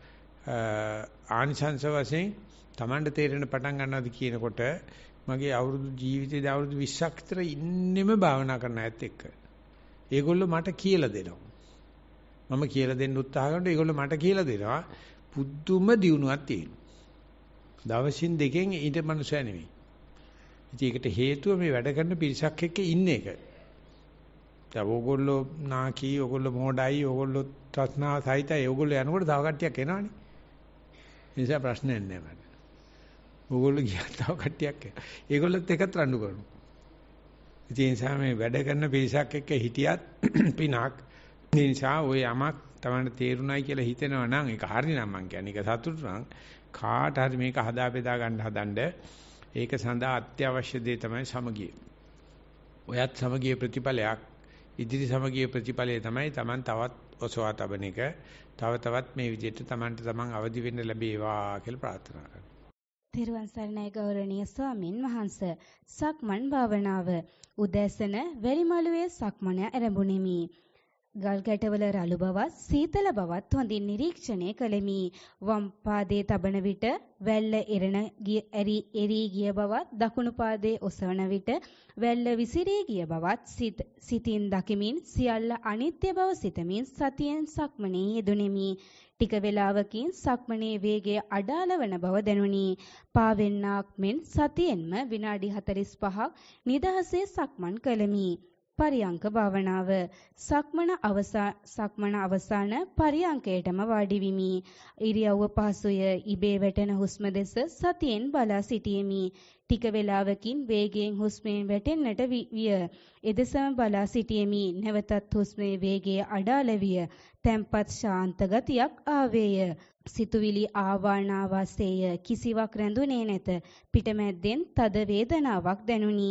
ආනිසංස වශයෙන් Tamanට තේරෙන පටන් ගන්නවාද කියනකොට මගේ අවුරුදු ජීවිතේ අවුරුදු 20ක් විතර ඉන්නෙම භාවනා කරන අයත් එක්ක. ඒගොල්ලෝ මට කියලා දෙනවා. මම කියලා දෙන්න උත්සාහ කරනකොට ඒගොල්ලෝ මට කියලා දෙනවා. පුදුම දියුණුවක් තියෙනවා. දවසින් දෙකෙන් ඊට මනුස්සය නෙමෙයි. ඉතින් ඒකට හේතුව මේ වැඩ කරන පිරිසක් එක්ක ඉන්න එක. දැන් ඕගොල්ලෝ නාකි, ඕගොල්ලෝ මොඩයි, ඕගොල්ලෝ තස්නා සහිතයි, ඕගොල්ලෝ යනකොට තව කට්ටියක් එනවනේ. නිසා ප්‍රශ්නයක් නෑ මට. ඕගොල්ලෝ ගියත් තව කට්ටියක් එනවා. ඒගොල්ලොත් එකත් රණ්ඩු කරනවා. ඉතින් ඒ නිසා මේ වැඩ කරන පිරිසක් එක්ක හිටියත් [clears throat] පිනක්. ඒ නිසා ওই යමක් Tamanට තේරුණයි කියලා හිතෙනවා නම් ඒක හරි නම් මං කියන්නේ. ඒක සතුටු නම් කාට හරි මේක හදා බෙදා ගන්න හදන්න ඒක සඳහා අත්‍යවශ්‍ය දේ තමයි සමගිය. ඔයත් සමගිය ප්‍රතිඵලයක් ඉදිරි සමගිය ප්‍රතිඵලය තමයි Taman තවත් ඔසවා තබන එක තව තවත් මේ විදිහට Tamanට Taman අවදි වෙන්න ලැබේවා කියලා ප්‍රාර්ථනා කරනවා. තෙරුවන් සරණයි ගෞරවනීය ස්වාමින් වහන්සේ සක්මන් භාවනාව උදැසන වැලිමලුවේ සක්මන ආරඹුනිමි. ගල්කැටවල රළු බවත් සීතල බවත් හොඳින් නිරීක්ෂණය කළෙමි. වම් පාදයේ තබන විට වැල්ල එරෙන එරී ගිය බවත් දකුණු පාදයේ ඔසවන විට වැල්ල විසිරී ගිය බවත් සිතින් දකිමින් සියල්ල අනිත්‍ය බව සිතමින් සතියෙන් සක්මනේ යෙදුණෙමි. ටික වේලාවකින් සක්මනේ වේගය අඩාල වන බව දැනුනි. පාවෙන්නාක් මෙන් සතියෙන්ම විනාඩි 45ක් නිදහසේ සක්මන් කළෙමි. පරියංක භාවනාව සක්මන අවසාන සක්මන අවසාන පරියංකයටම වාඩි විමි ඉරියව්ව පහසුය ඉබේ වැටෙන හුස්ම දෙස සතියෙන් බලා සිටියෙමි ටික වේලාවකින් වේගයෙන් හුස්මෙන් වැටෙන්නට විය එදෙසම බලා සිටියෙමි නැවතත් හුස්මේ වේගය අඩාල විය තැම්පත් ශාන්ත ගතියක් ආවේය සිතුවිලි ආවාන ආවාසේය කිසිවක් රැඳුනේ නැත පිටමැද්දෙන් තද වේදනාවක් දැනුනි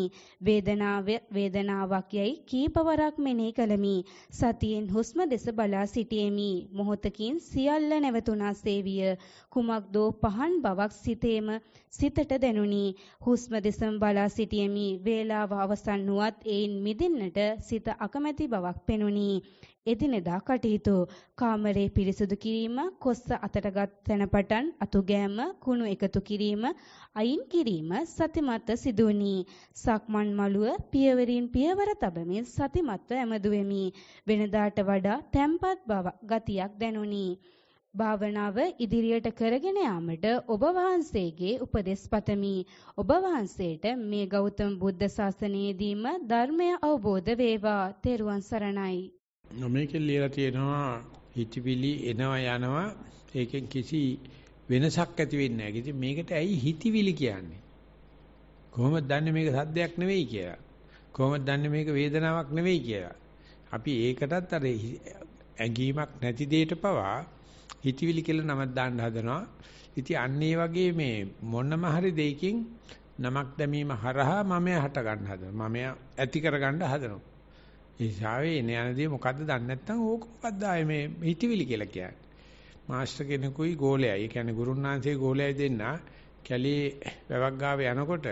වේදනාව වේදනාවක් යයි කීපවරක් මෙනෙහි කළමි සතියෙන් හුස්ම දෙස බලා සිටියෙමි මොහොතකින් සියල්ල නැවතුණාසේ විය කුමක්දෝ පහන් බවක් සිතේම සිතට දැනුනි හුස්ම දෙසම බලා සිටියෙමි වේලාව අවසන් වුවත් ඒන් මිදෙන්නට සිත අකමැති බවක් පෙනුනි එදිනෙදා කටයුතු කාමරේ පිරිසුදු කිරීම කොස්ස අතට හටගත් තැන පටන් අතුගෑම කුණු එකතු කිරීම අයින් කිරීම සතිමත්ව සිදුවනි. සක්මන් මළුව පියවරින් පියවර තබමින් සතිමත්ව ඇමදු වෙමි. වෙනදාට වඩා තැම්පත් බව ගතියක් දැනුනි. භාවනාව ඉදිරියට කරගෙන යාමට ඔබ වහන්සේගේ උපදෙස් පතමි. ඔබ වහන්සේට මේ ගෞතම බුද්ධ ශාසනයේදීම ධර්මය අවබෝධ වේවා. තෙරුවන් සරණයි. මේකේ ලියලා තියෙනවා හිතවිලි එනවා යනවා ඒකෙන් කිසි වෙනසක් ඇති වෙන්නේ නැහැ. ඉතින් මේකට ඇයි හිතවිලි කියන්නේ? කොහොමද දන්නේ මේක සද්දයක් නෙවෙයි කියලා? කොහොමද දන්නේ මේක වේදනාවක් නෙවෙයි කියලා? අපි ඒකටත් අර ඇඟීමක් නැති දෙයට පවා හිතවිලි කියලා නමක් දාන්න හදනවා. ඉතින් අන්න ඒ වගේ මේ මොනම හරි දෙයකින් නමක් දැමීම හරහා මමයා හට ගන්න හදනවා. මමයා ඇති කර ගන්න හදනවා. ඒ ශාවේ එන යනදී මොකද්ද දන්නේ නැත්නම් ඕක මොකද්ද ආයේ මේ හිතවිලි කියලා කියන්නේ. මාස්ටර් කෙනෙකුයි ගෝලයයි. ඒ කියන්නේ ගුරුන්නාන්සේ ගෝලයයි දෙන්න කැලේ වැවක් ගාව යනකොට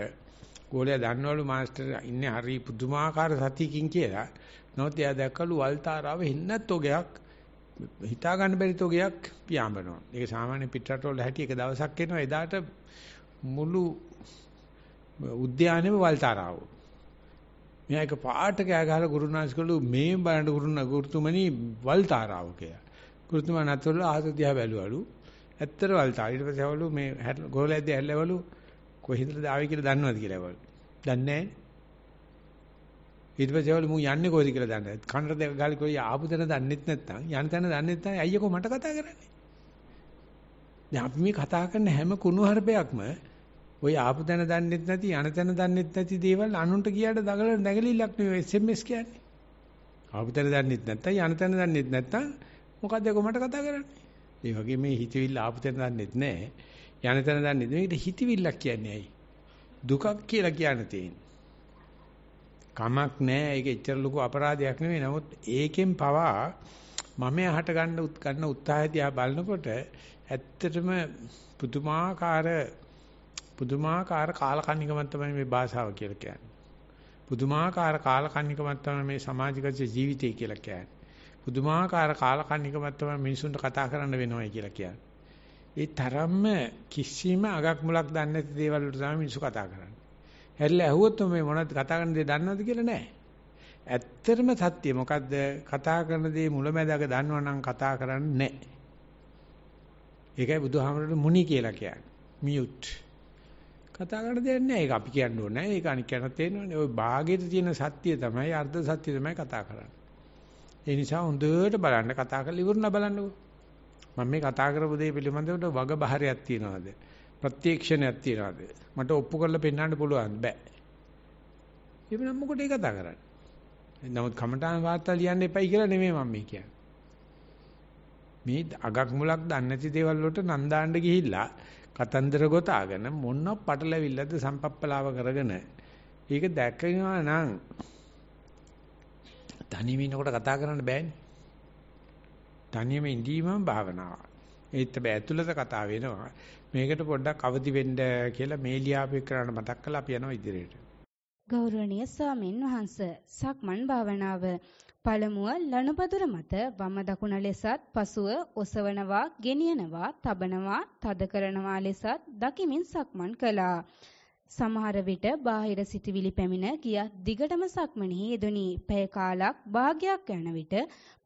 ගෝලයා දන්නවලු මාස්ටර් ඉන්නේ හරි පුදුමාකාර සතියකින් කියලා. නමුත් එයා දැක්කලු වල්තාරාව හෙන්නත් ඔගයක් හිතා ගන්න බැරි තෝගයක් පියාඹනවා. ඒක සාමාන්‍ය පිටරටවල හැටි එක දවසක් එනවා එදාට මුළු උද්‍යානෙම වල්තාරාව. මෙයා එක පාට කෑ ගහලා ගුරුනාස්කලු මේ බලන්න ගුරුනා ගුරුතුමනි වල්තාරාව කියලා. කුරුතුමා නතරල ආහස දිහා බැලුවලු. ඇත්තට වල්තා. ඊට පස්සේ අවලු මේ ගෝලයද්ද ඇල්ලවලු කොහෙන්ද ආවේ කියලා දන්නවද කියලා අවලු. දන්නේ නැහැ. ඊට පස්සේ අවලු මූ යන්නේ කොහෙද කියලා දන්නේ නැහැ. කනට දෙක ගාලි කොයි ආපු තැන දන්නෙත් නැත්නම් යන තැන දන්නෙත් නැත්නම් අයියකෝ මට කතා කරන්නේ. දැන් අපි මේ කතා කරන හැම කුණුහරුපයක්ම ওই ආපු තැන දන්නෙත් නැති යන තැන දන්නෙත් නැති දේවල් අනුන්ට කියාට දඟල නැගලිලක් නෙවෙයි SMS කියන්නේ. ආපු තැන දන්නෙත් නැත්නම් යන තැන දන්නෙත් නැත්නම් මොකද්ද කොමට කතා කරන්නේ? ඒ වගේ මේ හිතවිල්ල ආපු තැන දන්නෙත් නැහැ. යන තැන දන්නෙත් නැහැ. මේකට හිතවිල්ලක් කියන්නේ ඇයි? දුකක් කියලා කියන්න තියෙන්නේ. කමක් නැහැ. ඒක එච්චර ලොකු අපරාධයක් නෙවෙයි. නමුත් ඒකෙන් පවා මම යහට ගන්න උත් ගන්න උත්සාහය දිහා බලනකොට ඇත්තටම පුදුමාකාර පුදුමාකාර කාලකන්නිකමක් තමයි මේ භාෂාව කියලා කියන්නේ. පුදුමාකාර කාලකන්නිකමක් තමයි මේ සමාජගත ජීවිතය කියලා කියන්නේ. පුදුමාකාර කාලකන්නිකමක් තමයි මිනිසුන්ට කතා කරන්න වෙනවයි කියලා කියන්නේ. ඒ තරම්ම කිසිම අගක් මුලක් දන්නේ නැති දේවල් වලට තමයි මිනිස්සු කතා කරන්නේ. හැරිලා ඇහුවොත් මේ මොනවද කතා කරන දේ දන්නවද කියලා නෑ. ඇත්තටම සත්‍ය මොකද්ද කතා කරන දේ මුලැමැදක දන්නවනම් කතා කරන්නේ නැහැ. ඒකයි බුදුහාමරට මුනි කියලා කියන්නේ. මියුට්. කතා කරන දෙයක් නැහැ. ඒක අපි කියන්න ඕනේ. ඒක අනික් කෙනා තේරෙන්නේ. ওই භාගයේ තියෙන සත්‍ය තමයි අර්ධ සත්‍ය තමයි කතා කරන්නේ. ඒ නිසා හොඳට බලන්න කතා කරලා ඉවරන බලන්නකෝ. මම මේ කතා කරපු දේ පිළිබඳව වග බහරයක් තියනවාද? ප්‍රත්‍යක්ෂණයක් තියනවාද? මට ඔප්පු කරලා පෙන්වන්න පුළුවන් බෑ. එබනම් මොකටද ඒ කතා කරන්නේ? නමුත් කමඨාන වාර්තා ලියන්න එපයි කියලා නෙමෙයි මම මේ කියන්නේ. මේ අගක් මුලක් දන්නේ නැති දේවල් වලට නන්දාන්න ගිහිල්ලා කතන්දර ගොතාගෙන මොන පටලැවිල්ලද සම්පප්පලාව කරගෙන ඒක දැක්කේනවා නම් තනියම ඉන්නකොට කතා කරන්න බෑනේ. තනියම ඉඳීමම භාවනාව. ඒත් බෑ ඇතුළත කතා වෙනවා. මේකට පොඩ්ඩක් අවදි වෙන්න කියලා මේලියාපේ කරන්න මතක් කළා අපි යනවා ඉදිරියට. ගෞරවනීය ස්වාමින් වහන්සේ සක්මන් භාවනාව පළමුව ලනුපතුර මත වම දකුණ ලෙසත් පසුව ඔසවනවා ගෙනියනවා තබනවා තද කරනවා ලෙසත් දකිමින් සක්මන් කළා. සමහර විට බාහිර සිටිවිලි පැමිණ ගියත් දිගටම සක්මනේ යෙදුනි. පැය කාලක් භාගයක් යන විට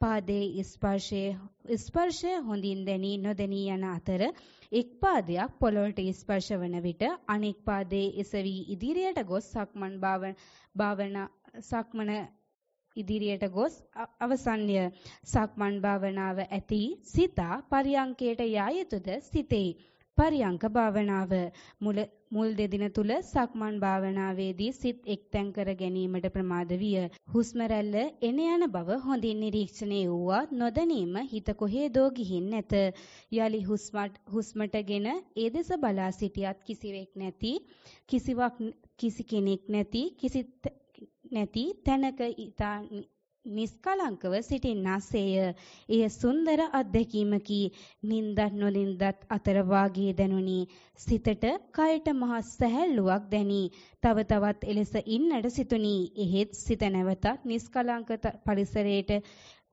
පාදයේ ස්පර්ශයේ ස්පර්ශය හොඳින් දැනී නොදැනී යන අතර එක් පාදයක් පොළොවට ස්පර්ශ වන විට අනෙක් පාදයේ එසවි ඉදිරියට ගොස් සක්මන් භාවනා සක්මන ඉදිරියට ගොස් අවසන්ය සක්මන් භාවනාව ඇති සිතා පරියංකයට යා යුතුද සිතේ පරියංක භාවනාව මුල මුල් දෙදින තුල සක්මන් භාවනාවේදී සිත් එක්තැන් කර ගැනීමට ප්‍රමාද විය. හුස්ම රැල්ල එන යන බව හොඳින් නිරීක්ෂණය වූවා නොදැනීම හිත කොහෙදෝ ගිහින් නැත. යලි හුස්මට හුස්මටගෙන ඒ දෙස බලා සිටියත් කිසිවෙක් නැති කිසිවක් කිසි කෙනෙක් නැති කිසි නැති තැනක ඊතා නිස්කලංකව සිටින්නාසේය. එය සුන්දර අත්දැකීමකි. නින්දත් නොනින්දත් අතර වාගේ දැනුනි. සිතට, කයට මහා සැහැල්ලුවක් දැනි. තව තවත් එලෙස ඉන්නට සිටුනි. එහෙත් සිත නැවතත් නිස්කලංක පරිසරයට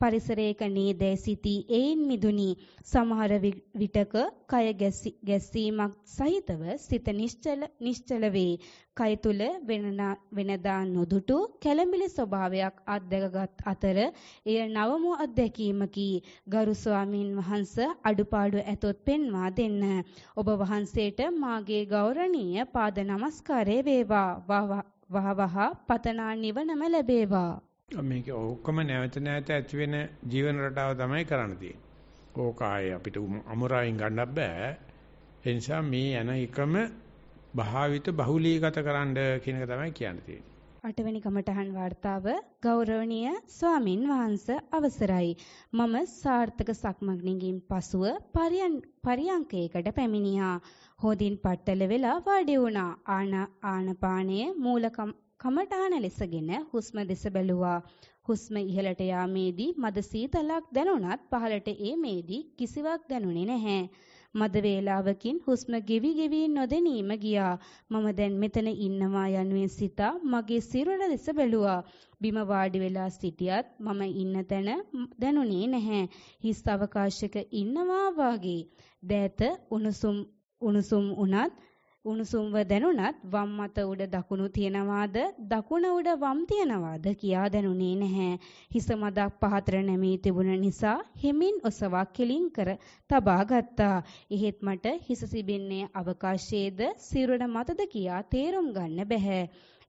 පරිසරයක නේදැයි සිටී එයින් මිදුනි සමහර විටක කය ගැස්සීමක් සහිතව සිත නිශ්චල නිශ්චල වේ කය තුල වෙනදා නොදුටු කැළඹිලි ස්වභාවයක් අත්දැකගත් අතර එය නවම අත්දැකීමකි ගරු ස්වාමින් වහන්ස අඩුපාඩු ඇතොත් පෙන්වා දෙන්න ඔබ වහන්සේට මාගේ ගෞරවනීය පාද නමස්කාරය වේවා වහ වහ පතනා නිවනම ලැබේවා මේක ඔක්කොම නැවත නැවත ඇති වෙන ජීවන රටාව තමයි කරන්න තියෙන්නේ. ඕක ආයේ අපිට අමරායින් ගන්න බෑ. ඒ නිසා මේ යන එකම භාවිත බහුලීගත කරන්න කියන එක තමයි කියන්න තියෙන්නේ. අටවැනි කමඨහන් වார்த்தාව ගෞරවනීය ස්වාමින් වහන්ස අවසරයි මම සාර්ථක සක්මගණකින් පසුව පරියංකයකට පැමිණියා හොදින් පట్టල වෙලා වාඩි වුණා ආන ආනපානයේ මූලකම් කමඨාන ලෙසගෙන හුස්ම දෙස බැලුවා. හුස්ම ඉහළට යාමේදී මද සීතලක් දැනුණත් පහළට ඒමේදී කිසිවක් දැනුනේ නැහැ. මද වේලාවකින් හුස්ම ගෙවි ගෙවි නොදැනීම ගියා. මම දැන් මෙතන ඉන්නවා යනුවෙන් සිතා මගේ සිරුර දෙස බැලුවා. බිම වාඩි වෙලා සිටියත් මම ඉන්න තැන දැනුනේ නැහැ. හිස් අවකාශයක ඉන්නවා වාගේ. දෑත උණුසුම් උණුසුම් උනත් උණුසුම්ව දැනුණත් වම් මත උඩ දකුණු තියනවාද දකුණ උඩ වම් තියනවාද කියා දැනුනේ නැහැ. හිස මදක් පහතර නැමී තිබුණ නිසා හෙමින් ඔසවා කෙලින් කර තබා ගත්තා. එහෙත් මට හිස සිබින්නේ අවකාශයේද සිරුර මතද කියා තේරුම් ගන්න බැහැ.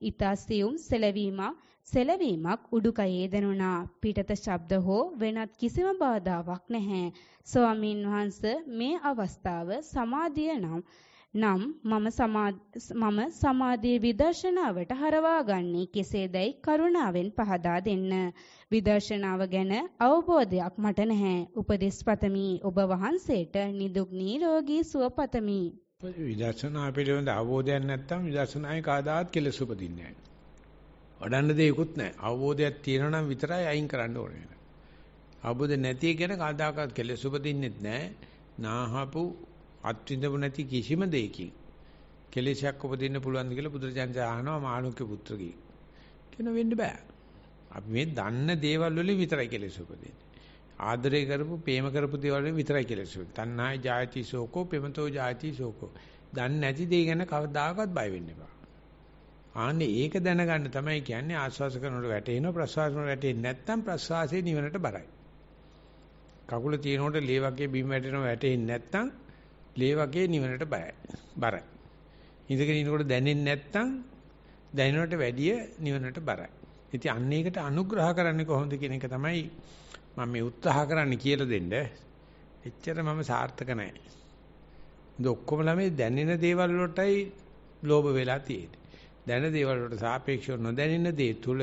ඊතා සියුම් සෙලවීමක් සෙලවීමක් උඩුකයේ දැනුණා. පිටත ශබ්ද හෝ වෙනත් කිසිම බාධාවක් නැහැ. ස්වාමින් වහන්ස මේ අවස්ථාව සමාධිය නම් නම් මම සමාධියේ විදර්ශනාවට හරවා ගන්නේ කෙසේදයි කරුණාවෙන් පහදා දෙන්න. විදර්ශනාව ගැන අවබෝධයක් මට නැහැ. උපදෙස් පතමි. ඔබ වහන්සේට නිදුක් නිරෝගී සුව පතමි. විදර්ශනා පිළිබඳ අවබෝධයක් නැත්නම් විදර්ශනායි කාදාත් කෙලෙස උපදින්නේ නැහැ. වඩන්න දෙයක්වත් නැහැ. අවබෝධයක් තියෙනවා නම් විතරයි අයින් කරන්න ඕනේ. අවබෝධ නැති එක ගැන කවදාකවත් කෙලෙස් උපදින්නෙත් නැහැ. නාහපු අත්විඳපු නැති කිසිම දෙයකින් කෙලෙසයක් උපදින්න පුළුවන්ද කියලා බුදුරජාණන් අහනවා මානුක්‍ය පුත්‍ර කී. කියන වෙන්න බෑ. අපි මේ දන්න දේවල් වලින් විතරයි කෙලෙස උපදින්නේ. ආදරය කරපු, ප්‍රේම කරපු දේවල් වලින් විතරයි කෙලෙස උපදින්නේ. තණ්හායි ජායති සෝකෝ, ප්‍රේමතෝ ජායති සෝකෝ. දන්නේ නැති දේ ගැන කවදාකවත් බය වෙන්න එපා. ආන්නේ ඒක දැනගන්න තමයි කියන්නේ ආස්වාස කරනකොට වැටෙනවා, ප්‍රසවාස කරනකොට වැටෙන්නේ නැත්නම් ප්‍රසවාසයේ නිවනට බරයි. කකුල තියෙනකොට ලේ වගේ බිම වැටෙනවා වැටෙන්නේ නැත්නම් ලේ වගේ නිවනට බයයි. බරයි. ඉඳගෙන ඉනකොට දැනෙන්නේ නැත්තම් දැනෙනවට වැඩිය නිවනට බරයි. ඉතින් අන්න ඒකට අනුග්‍රහ කරන්නේ කොහොමද කියන එක තමයි මම මේ උත්සාහ කරන්නේ කියලා දෙන්න. එච්චර මම සාර්ථක නැහැ. ඉතින් ඔක්කොම ළමයි දැනෙන දේවල් වලටයි ලෝභ වෙලා තියෙන්නේ. දැන දේවල් වලට සාපේක්ෂව නොදැනෙන දේ තුල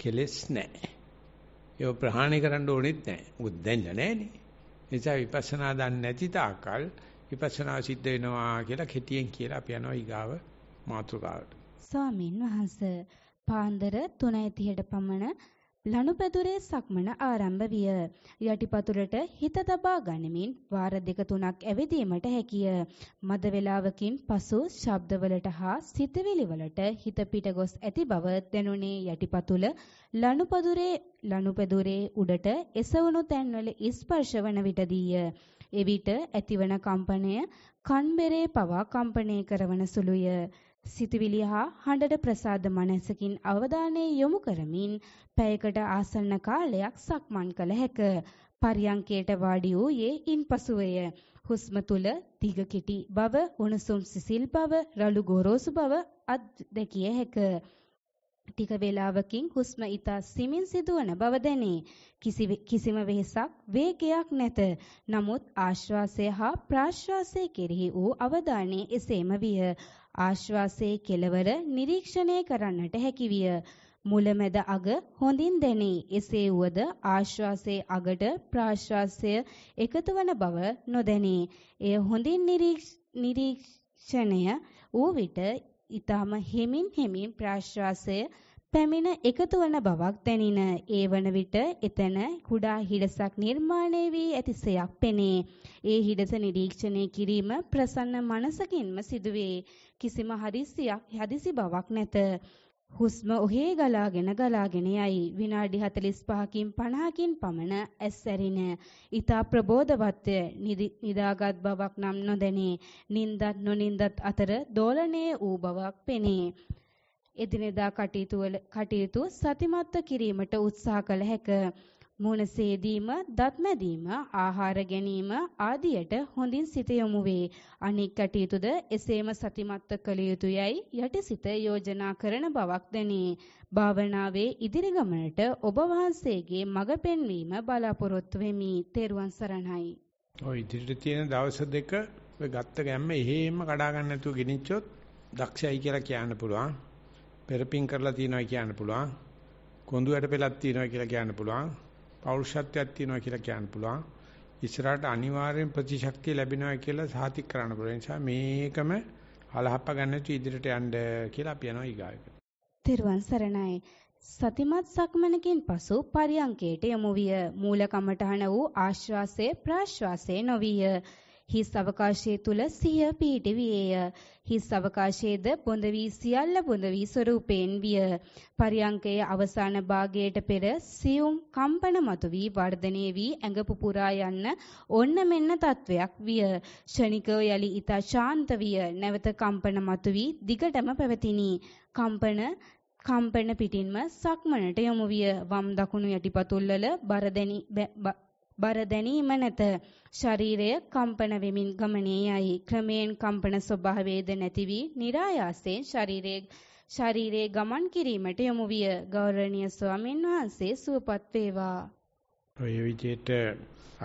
කෙලෙස් නැහැ. ඒව ප්‍රහාණය කරන්න ඕනෙත් නැහැ. මොකද දැනලා නැහනේ. නිසා විපස්සනා දන්නේ නැති තාකල් විපස්සනා සිද්ධ වෙනවා කියලා කෙටියෙන් කියලා අපි යනවා ඊගාව මාතෘකාවට. ස්වාමින් වහන්සේ පාන්දර 3:30ට පමණ ලනුපැදුරේ සක්මන ආරම්භ විය. යටිපතුලට හිත තබා ගනිමින් වාර දෙක තුනක් ඇවිදීමට හැකිය. මද වේලාවකින් පසු ශබ්දවලට හා සිතවිලිවලට හිත පිට ගොස් ඇති බව දැනුනේ යටිපතුල ලනුපැදුරේ ලනුපැදුරේ උඩට එසවුණු තැන්වල ස්පර්ශ වන විටදීය. එවිට ඇතිවන කම්පනය කන්බෙරේ පවා කම්පනය කරවන සුළුය. සිතවිලි හා හඬට ප්‍රසාද මනසකින් අවධානය යොමු කරමින් පැයකට ආසන්න කාලයක් සක්මන් කළ හැක. පරියංකයට වාඩි වූයේ ඉන්පසුවය. හුස්ම තුල දිග කෙටි බව, උණුසුම් සිසිල් බව, රළු ගොරෝසු බව අත්දැකිය හැක. ටික වේලාවකින් හුස්ම ඊතා සිමින් සිදුවන බව දැනේ. කිසිම වෙහසක් වේගයක් නැත. නමුත් ආශ්වාසය හා ප්‍රාශ්වාසය කෙරෙහි වූ අවධානය එසේම විය. ආශ්වාසයේ කෙලවර නිරීක්ෂණය කරන්නට හැකිවිය. මුලමැද අග හොඳින් දැනේ. එසේ වුවද ආශ්වාසයේ අගට ප්‍රාශ්වාසය එකතු වන බව නොදැනේ. එය හොඳින් නිරීක්ෂණය වූ විට ඊටම හෙමින් හෙමින් ප්‍රාශ්වාසය පැමිණ එකතු වන බවක් දැනින ඒ වන විට එතන කුඩා හිඩසක් නිර්මාණය වී ඇතිසයක් පෙනේ. ඒ හිඩස නිරීක්ෂණය කිරීම ප්‍රසන්න මනසකින්ම සිදුවේ. කිසිම හදිසියක් හදිසි බවක් නැත. හුස්ම ඔහේ ගලාගෙන ගලාගෙන යයි විනාඩි 45කින් 50කින් පමණ ඇස්සැරින ඊත ප්‍රබෝධවත්ය නිදාගත් බවක් නම් නොදැනේ නින්දත් නොනින්දත් අතර දෝලණයේ ඌ බවක් පෙනේ එදිනෙදා කටයුතු කටයුතු සතිමත්ව කිරීමට උත්සාහ කළ හැකිය මූණ සේදීම, දත් මැදීම, ආහාර ගැනීම ආදියට හොඳින් සිත යොමු වේ. අනෙක් කටයුතුද එසේම සතිමත්ව කළ යුතුයයි යටිසිත යෝජනා කරන බවක් දැනේ. භාවනාවේ ඉදිරි ගමනට ඔබ වහන්සේගේ මඟ පෙන්වීම බලාපොරොත්තු වෙමි. තෙරුවන් සරණයි. ඔය ඉදිරියට තියෙන දවස් දෙක ඔය ගත්ත ගැම්ම එහෙම කඩා ගන්න නැතුව ගෙනිච්චොත් දක්ෂයි කියලා කියන්න පුළුවන්. පෙරපින් කරලා තියනවා කියන්න පුළුවන්. කොඳු ඇට පෙලක් තියනවා කියලා කියන්න පුළුවන්. පෞරුෂත්වයක් තියෙනවා කියලා කියන්න පුළුවන්. ඉස්සරහට අනිවාර්යෙන් ප්‍රතිශක්තිය ලැබෙනවා කියලා සාතික් කරන්න පුළුවන් නිසා මේකම හලහප්ප ගන්න තු ඉදිරියට යන්න කියලා අපි යනවා ඊගායක. තෙරුවන් සරණයි. සතිමත් සක්මනකින් පසු පරියංකයට යමු විය. මූල කමඨහන වූ ආශ්වාසයේ ප්‍රාශ්වාසයේ නොවිය. හිස් අවකාශයේ තුල සිය පීඩිවියේය. හිස් අවකාශයේද බොඳ වී සියල්ල බොඳ වී ස්වරූපයෙන් විය. පරියංකයේ අවසාන භාගයට පෙර සියුම් කම්පන මතු වී වර්ධනය වී ඇඟ පුපුරා යන්න ඔන්න මෙන්න තත්වයක් විය. ෂණිකව යලි ඊතා ශාන්ත විය. නැවත කම්පන මතු වී දිගටම පැවතිනි. කම්පන කම්පන පිටින්ම සක්මනට යොමු විය. වම් දකුණු යටිපතුල්වල බර දැනි බර දැනීම නැත. ශරීරය කම්පන වෙමින් ගමනේ යයි. ක්‍රමයෙන් කම්පන ස්වභාවයේද නැති වී, નિરાයාසයෙන් ශරීරයේ ශරීරයේ ගමන් කිරීමට යොමු විය. ගෞරවනීය ස්වාමීන් වහන්සේ සුවපත් වේවා. ඔය විදිහට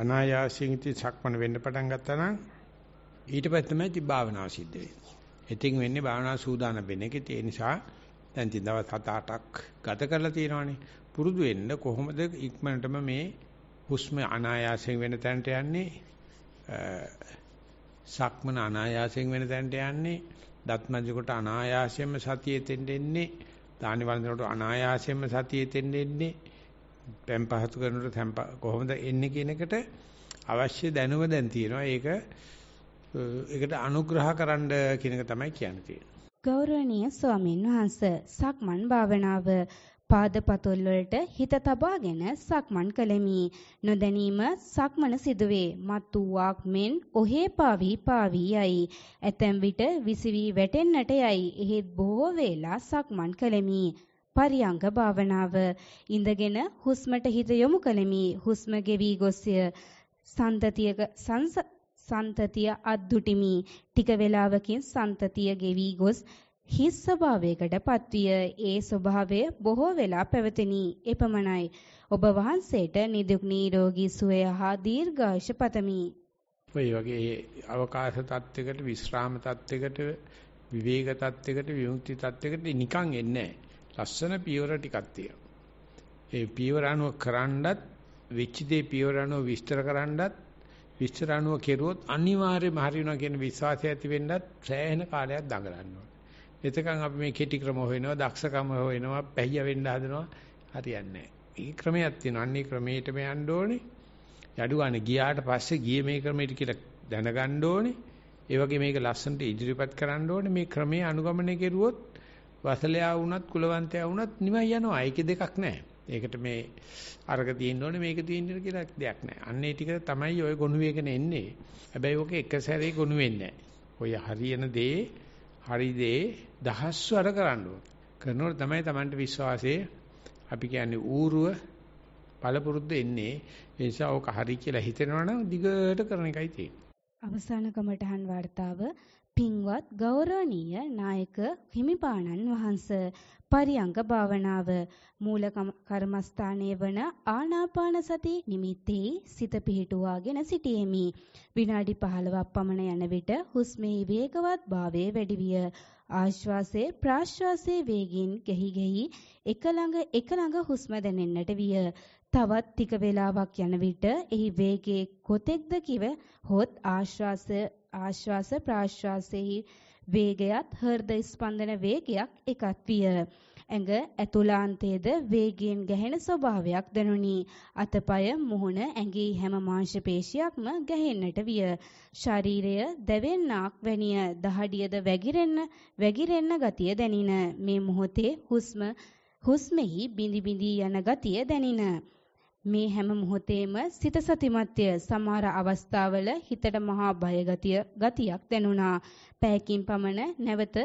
අනායාසයෙන් ඉති සක්මන වෙන්න පටන් ගත්තා නම් ඊට පස්සේ තමයි ති භාවනාව සිද්ධ වෙන්නේ. ඉතින් වෙන්නේ භාවනා සූදානම් වෙන එක. ඒ නිසා දැන් තින් දවස් 7-8ක් ගත කරලා තියෙනවානේ. පුරුදු වෙන්න කොහොමද ඉක්මනටම මේ හුස්ම අනායාසයෙන් වෙන තැනට යන්නේ සක්මන අනායාසයෙන් වෙන තැනට යන්නේ දත් මැදිකට අනායාසයෙන්ම සතියේ තෙන්න එන්නේ දානි වන්දනට අනායාසයෙන්ම සතියේ තෙන්න එන්නේ දැන් පහසු කරනකොට කොහොමද එන්නේ කියන එකට අවශ්‍ය දැනුම දැන් තියෙනවා ඒක ඒකට අනුග්‍රහ කරන්න කියන එක තමයි කියන්නේ තියෙන්නේ ගෞරවනීය ස්වාමින් වහන්ස සක්මන් භාවනාව පාදපතුල් වලට හිත තබාගෙන සක්මන් කළෙමි. නොදැනීම සක්මන සිදුවේ. මත් වූාක් මෙන් ඔහේ පාවී පාවී යයි. ඇතැම් විට විසිවි වැටෙන්නට යයි. එහෙත් බොහෝ වේලා සක්මන් කළෙමි. පරියංග භාවනාව ඉඳගෙන හුස්මට හිත යොමු කළෙමි. හුස්ම ගෙවි ගොස්ය. සන්තතියක සංස සන්තතිය අද්දුටිමි. ටික වේලාවකින් සන්තතිය ගෙවි ගොස් හිස් ස්වභාවයකට පත්විය ඒ ස්වභාවය බොහෝ වෙලා පැවතිනි එපමණයි ඔබ වහන්සේට නිදුක් නිරෝගී සුවය හා දීර්ඝායුෂ පතමි ඔය වගේ අවකාශ තත්ත්වයකට විශ්‍රාම තත්ත්වයකට විවේක තත්ත්වයකට විමුක්ති තත්ත්වයකට නිකන් එන්නේ ලස්සන පියවර ටිකක් ඒ පියවර අනුව කරන්නත් වෙච්ච දේ පියවර අනුව විස්තර කරන්නත් විස්තර අනුව කෙරුවොත් අනිවාර්යයෙන්ම හරි වෙනවා කියන විශ්වාසය ඇති වෙන්නත් සෑහෙන කාලයක් දඟලන්න ඕනේ. එතකන් අපි මේ කෙටි ක්‍රම හොයනවා, දක්ෂකම හොයනවා, පැහැය වෙන්න හදනවා. හරියන්නේ නැහැ. මේ ක්‍රමයක් තියෙනවා. අන්නේ ක්‍රමයටම යන්න ඕනේ. යඩුවානේ ගියාට පස්සේ ගියේ මේ ක්‍රමයට කියලා දැනගන්න ඕනේ. ඒ වගේ මේක ලස්සනට ඉදිරිපත් කරන්න ඕනේ. මේ ක්‍රමයේ අනුගමනය කෙරුවොත් වසලයා වුණත් කුලවන්තයා වුණත් නිවන් යනවා. ඒකේ දෙකක් නැහැ. ඒකට මේ අර්ග තියෙන්න ඕනේ මේක තියෙන්න ඕනේ කියලා දෙයක් නැහැ. අන්න ඒ ටික තමයි ওই ගොනු වේගන එන්නේ. හැබැයි ඔක එක සැරේ ගොනු වෙන්නේ නැහැ. ඔය හරියන දේ හරි දේ දහස්වර කරන්න ඕන. කරනකොට තමයි Tamanට විශ්වාසයේ අපි කියන්නේ ඌරුව පළපුරුද්ද එන්නේ. ඒ නිසා ඕක හරි කියලා හිතෙනවනම් දිගට කරන එකයි තියෙන්නේ. අවසාන කමටහන් වார்த்தාව පින්වත් ගෞරවනීය නායක හිමිපාණන් වහන්ස පරියංග භාවනාව මූල කර්මස්ථානයේ වන ආනාපාන සති නිමිත්තේ සිත පිහිටුවාගෙන සිටීමේ විනාඩි 15ක් පමණ යන විට හුස්මේ වේගවත් භාවය වැඩි විය ආශ්වාසයේ ප්‍රාශ්වාසයේ වේගින් ගෙහි ගෙහි එක ළඟ එක ළඟ හුස්ම දැනෙන්නට විය තවත් ටික වේලාවක් යන විට එහි වේගයේ කොතෙක්ද කිව හොත් ආශ්වාසය ආශ්වාස ප්‍රාශ්වාසයේ වේගයත් හෘද ස්පන්දන වේගයක් එකක් විය. ඇඟ ඇතුලාන්තයේද වේගයෙන් ගැහෙන ස්වභාවයක් දනුනි. අතපය මුහුණ ඇඟේ හැම මාංශ පේශියක්ම ගැහෙන්නට විය. ශරීරය දැවෙන්නාක් වැනිය. දහඩියද වැగిරෙන්න වැగిරෙන්න ගතිය දැනින. මේ මොහොතේ හුස්ම හුස්මෙහි බිඳි බිඳී යන ගතිය දැනින. මේ හැම මොහොතේම සිත සතිමත්ය සමහර අවස්ථාවල හිතට මහා භය ගතිය ගතියක් දැනුණා. පැයකින් පමණ නැවත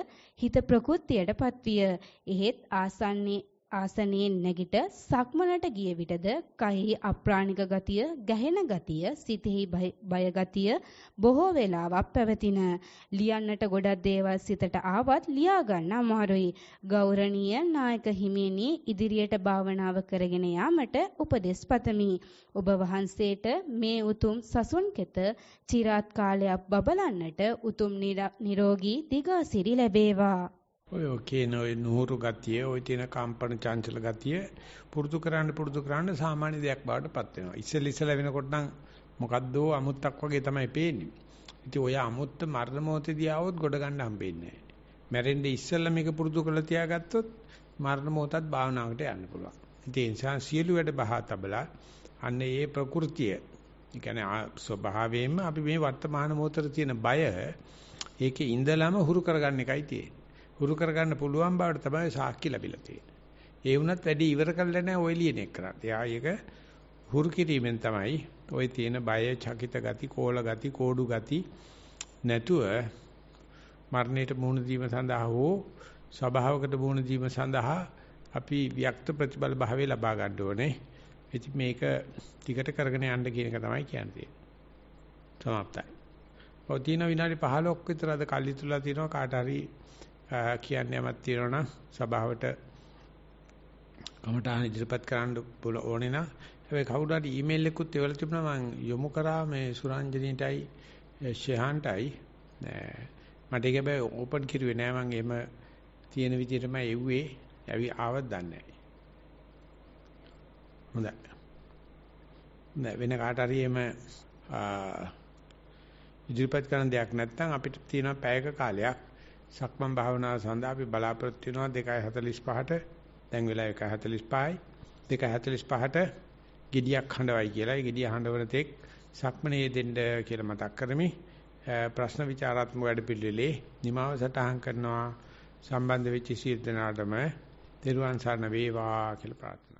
හිත ප්‍රකෘතියටපත් විය. එහෙත් ආසන්නයේ ආසනයෙන් නැගිට සක්මනට ගිය විටද කයෙහි අප්‍රාණික ගතිය, ගැහෙන ගතිය, සිතෙහි බය ගතිය බොහෝ වෙලාවක් පැවතින. ලියන්නට ගොඩක් දේවල් සිතට ආවත් ලියා ගන්න අමාරුයි. ගෞරවනීය නායක හිමියනි ඉදිරියට භාවනාව කරගෙන යාමට උපදෙස් පතමි. ඔබ වහන්සේට මේ උතුම් සසුන් කෙත চিරාත් කාලයක් බබලන්නට උතුම් නිරෝගී දිගාසිරි ලැබේවා. ඔය කියන ඔය නුහුරු ගතිය, ඔය තියෙන කම්පන චංචල ගතිය පුරුදු කරන්න පුරුදු කරන්න සාමාන්‍ය දෙයක් බවට පත් වෙනවා. ඉස්සෙල් ඉස්සෙල් වෙනකොට නම් මොකද්ද අමුත්තක් වගේ තමයි පේන්නේ. ඉතින් ඔය අමුත්ත මරණ මොහොතේදී ආවොත් ගොඩ ගන්න හම්බෙන්නේ නැහැ. මැරෙන්න ඉස්සෙල්ලා මේක පුරුදු කරලා තියාගත්තොත් මරණ මොහොතත් භාවනාවකට යන්න පුළුවන්. ඉතින් ඒ නිසා සියලු වැඩ බහා තබලා අන්න ඒ ප්‍රകൃතිය ඒ කියන්නේ ස්වභාවයෙන්ම අපි මේ වර්තමාන මොහොතේ තියෙන බය ඒකේ ඉඳලම හුරු කරගන්න එකයි තියෙන්නේ. හුරු කරගන්න පුළුවන් බවට තමයි සාක්ෂි ලැබිලා තියෙන්නේ. ඒ වුණත් වැඩි ඉවර කළා නෑ ඔය ලියන එක කරන්නේ. ආයෙක හුරු කිරීමෙන් තමයි ඔය තියෙන බය, චකිත ගති, කෝල ගති, කෝඩු ගති නැතුව මරණයට මුහුණ දීම සඳහා හෝ ස්වභාවකට මුහුණ දීම සඳහා අපි වික්ත ප්‍රතිබල භාවය ලබා ගන්න ඕනේ. ඉතින් මේක ටිකට කරගෙන යන්න කියන එක තමයි කියන්නේ. සමාප්තයි. ඔය තියෙන විනාඩි 15ක් විතර අද කල්ලි තුලා තියෙනවා කාට හරි කියන්නේ යමක් තියෙනවා නම් සභාවට කමටහන් ඉදිරිපත් කරන්න ඕනේ නම් හැබැයි කවුරු හරි ඊමේල් එකකුත් එවලා තිබුණා මම යොමු කරා මේ සුරංජනීටයි ශෙහන්ටයි මට ඒක බෑ ඕපන් කිරුවේ නෑ මම එහෙම තියෙන විදිහටම එව්වේ ඇවි ආවත් දන්නේ නෑ හොඳයි නෑ වෙන කාට හරි එහෙම ඉදිරිපත් කරන දෙයක් නැත්නම් අපිට තියෙනවා පැයක කාලයක් සක්මන් භාවනාව සඳහා අපි බලාපොරොත්තු වෙනවා 2:45ට දැන් වෙලා 1:45යි 2:45ට gediyak හඬවයි කියලා. ඒ gediya හඬවන තෙක් සක්මනේ දෙන්න කියලා මතක් කරමි. ප්‍රශ්න විචාරාත්මක වැඩපිළිවෙලේ නිමාව සටහන් කරනවා සම්බන්ධ වෙච්ච සියලු දෙනාටම තෙරුවන් සරණ වේවා කියලා ප්‍රාර්ථනා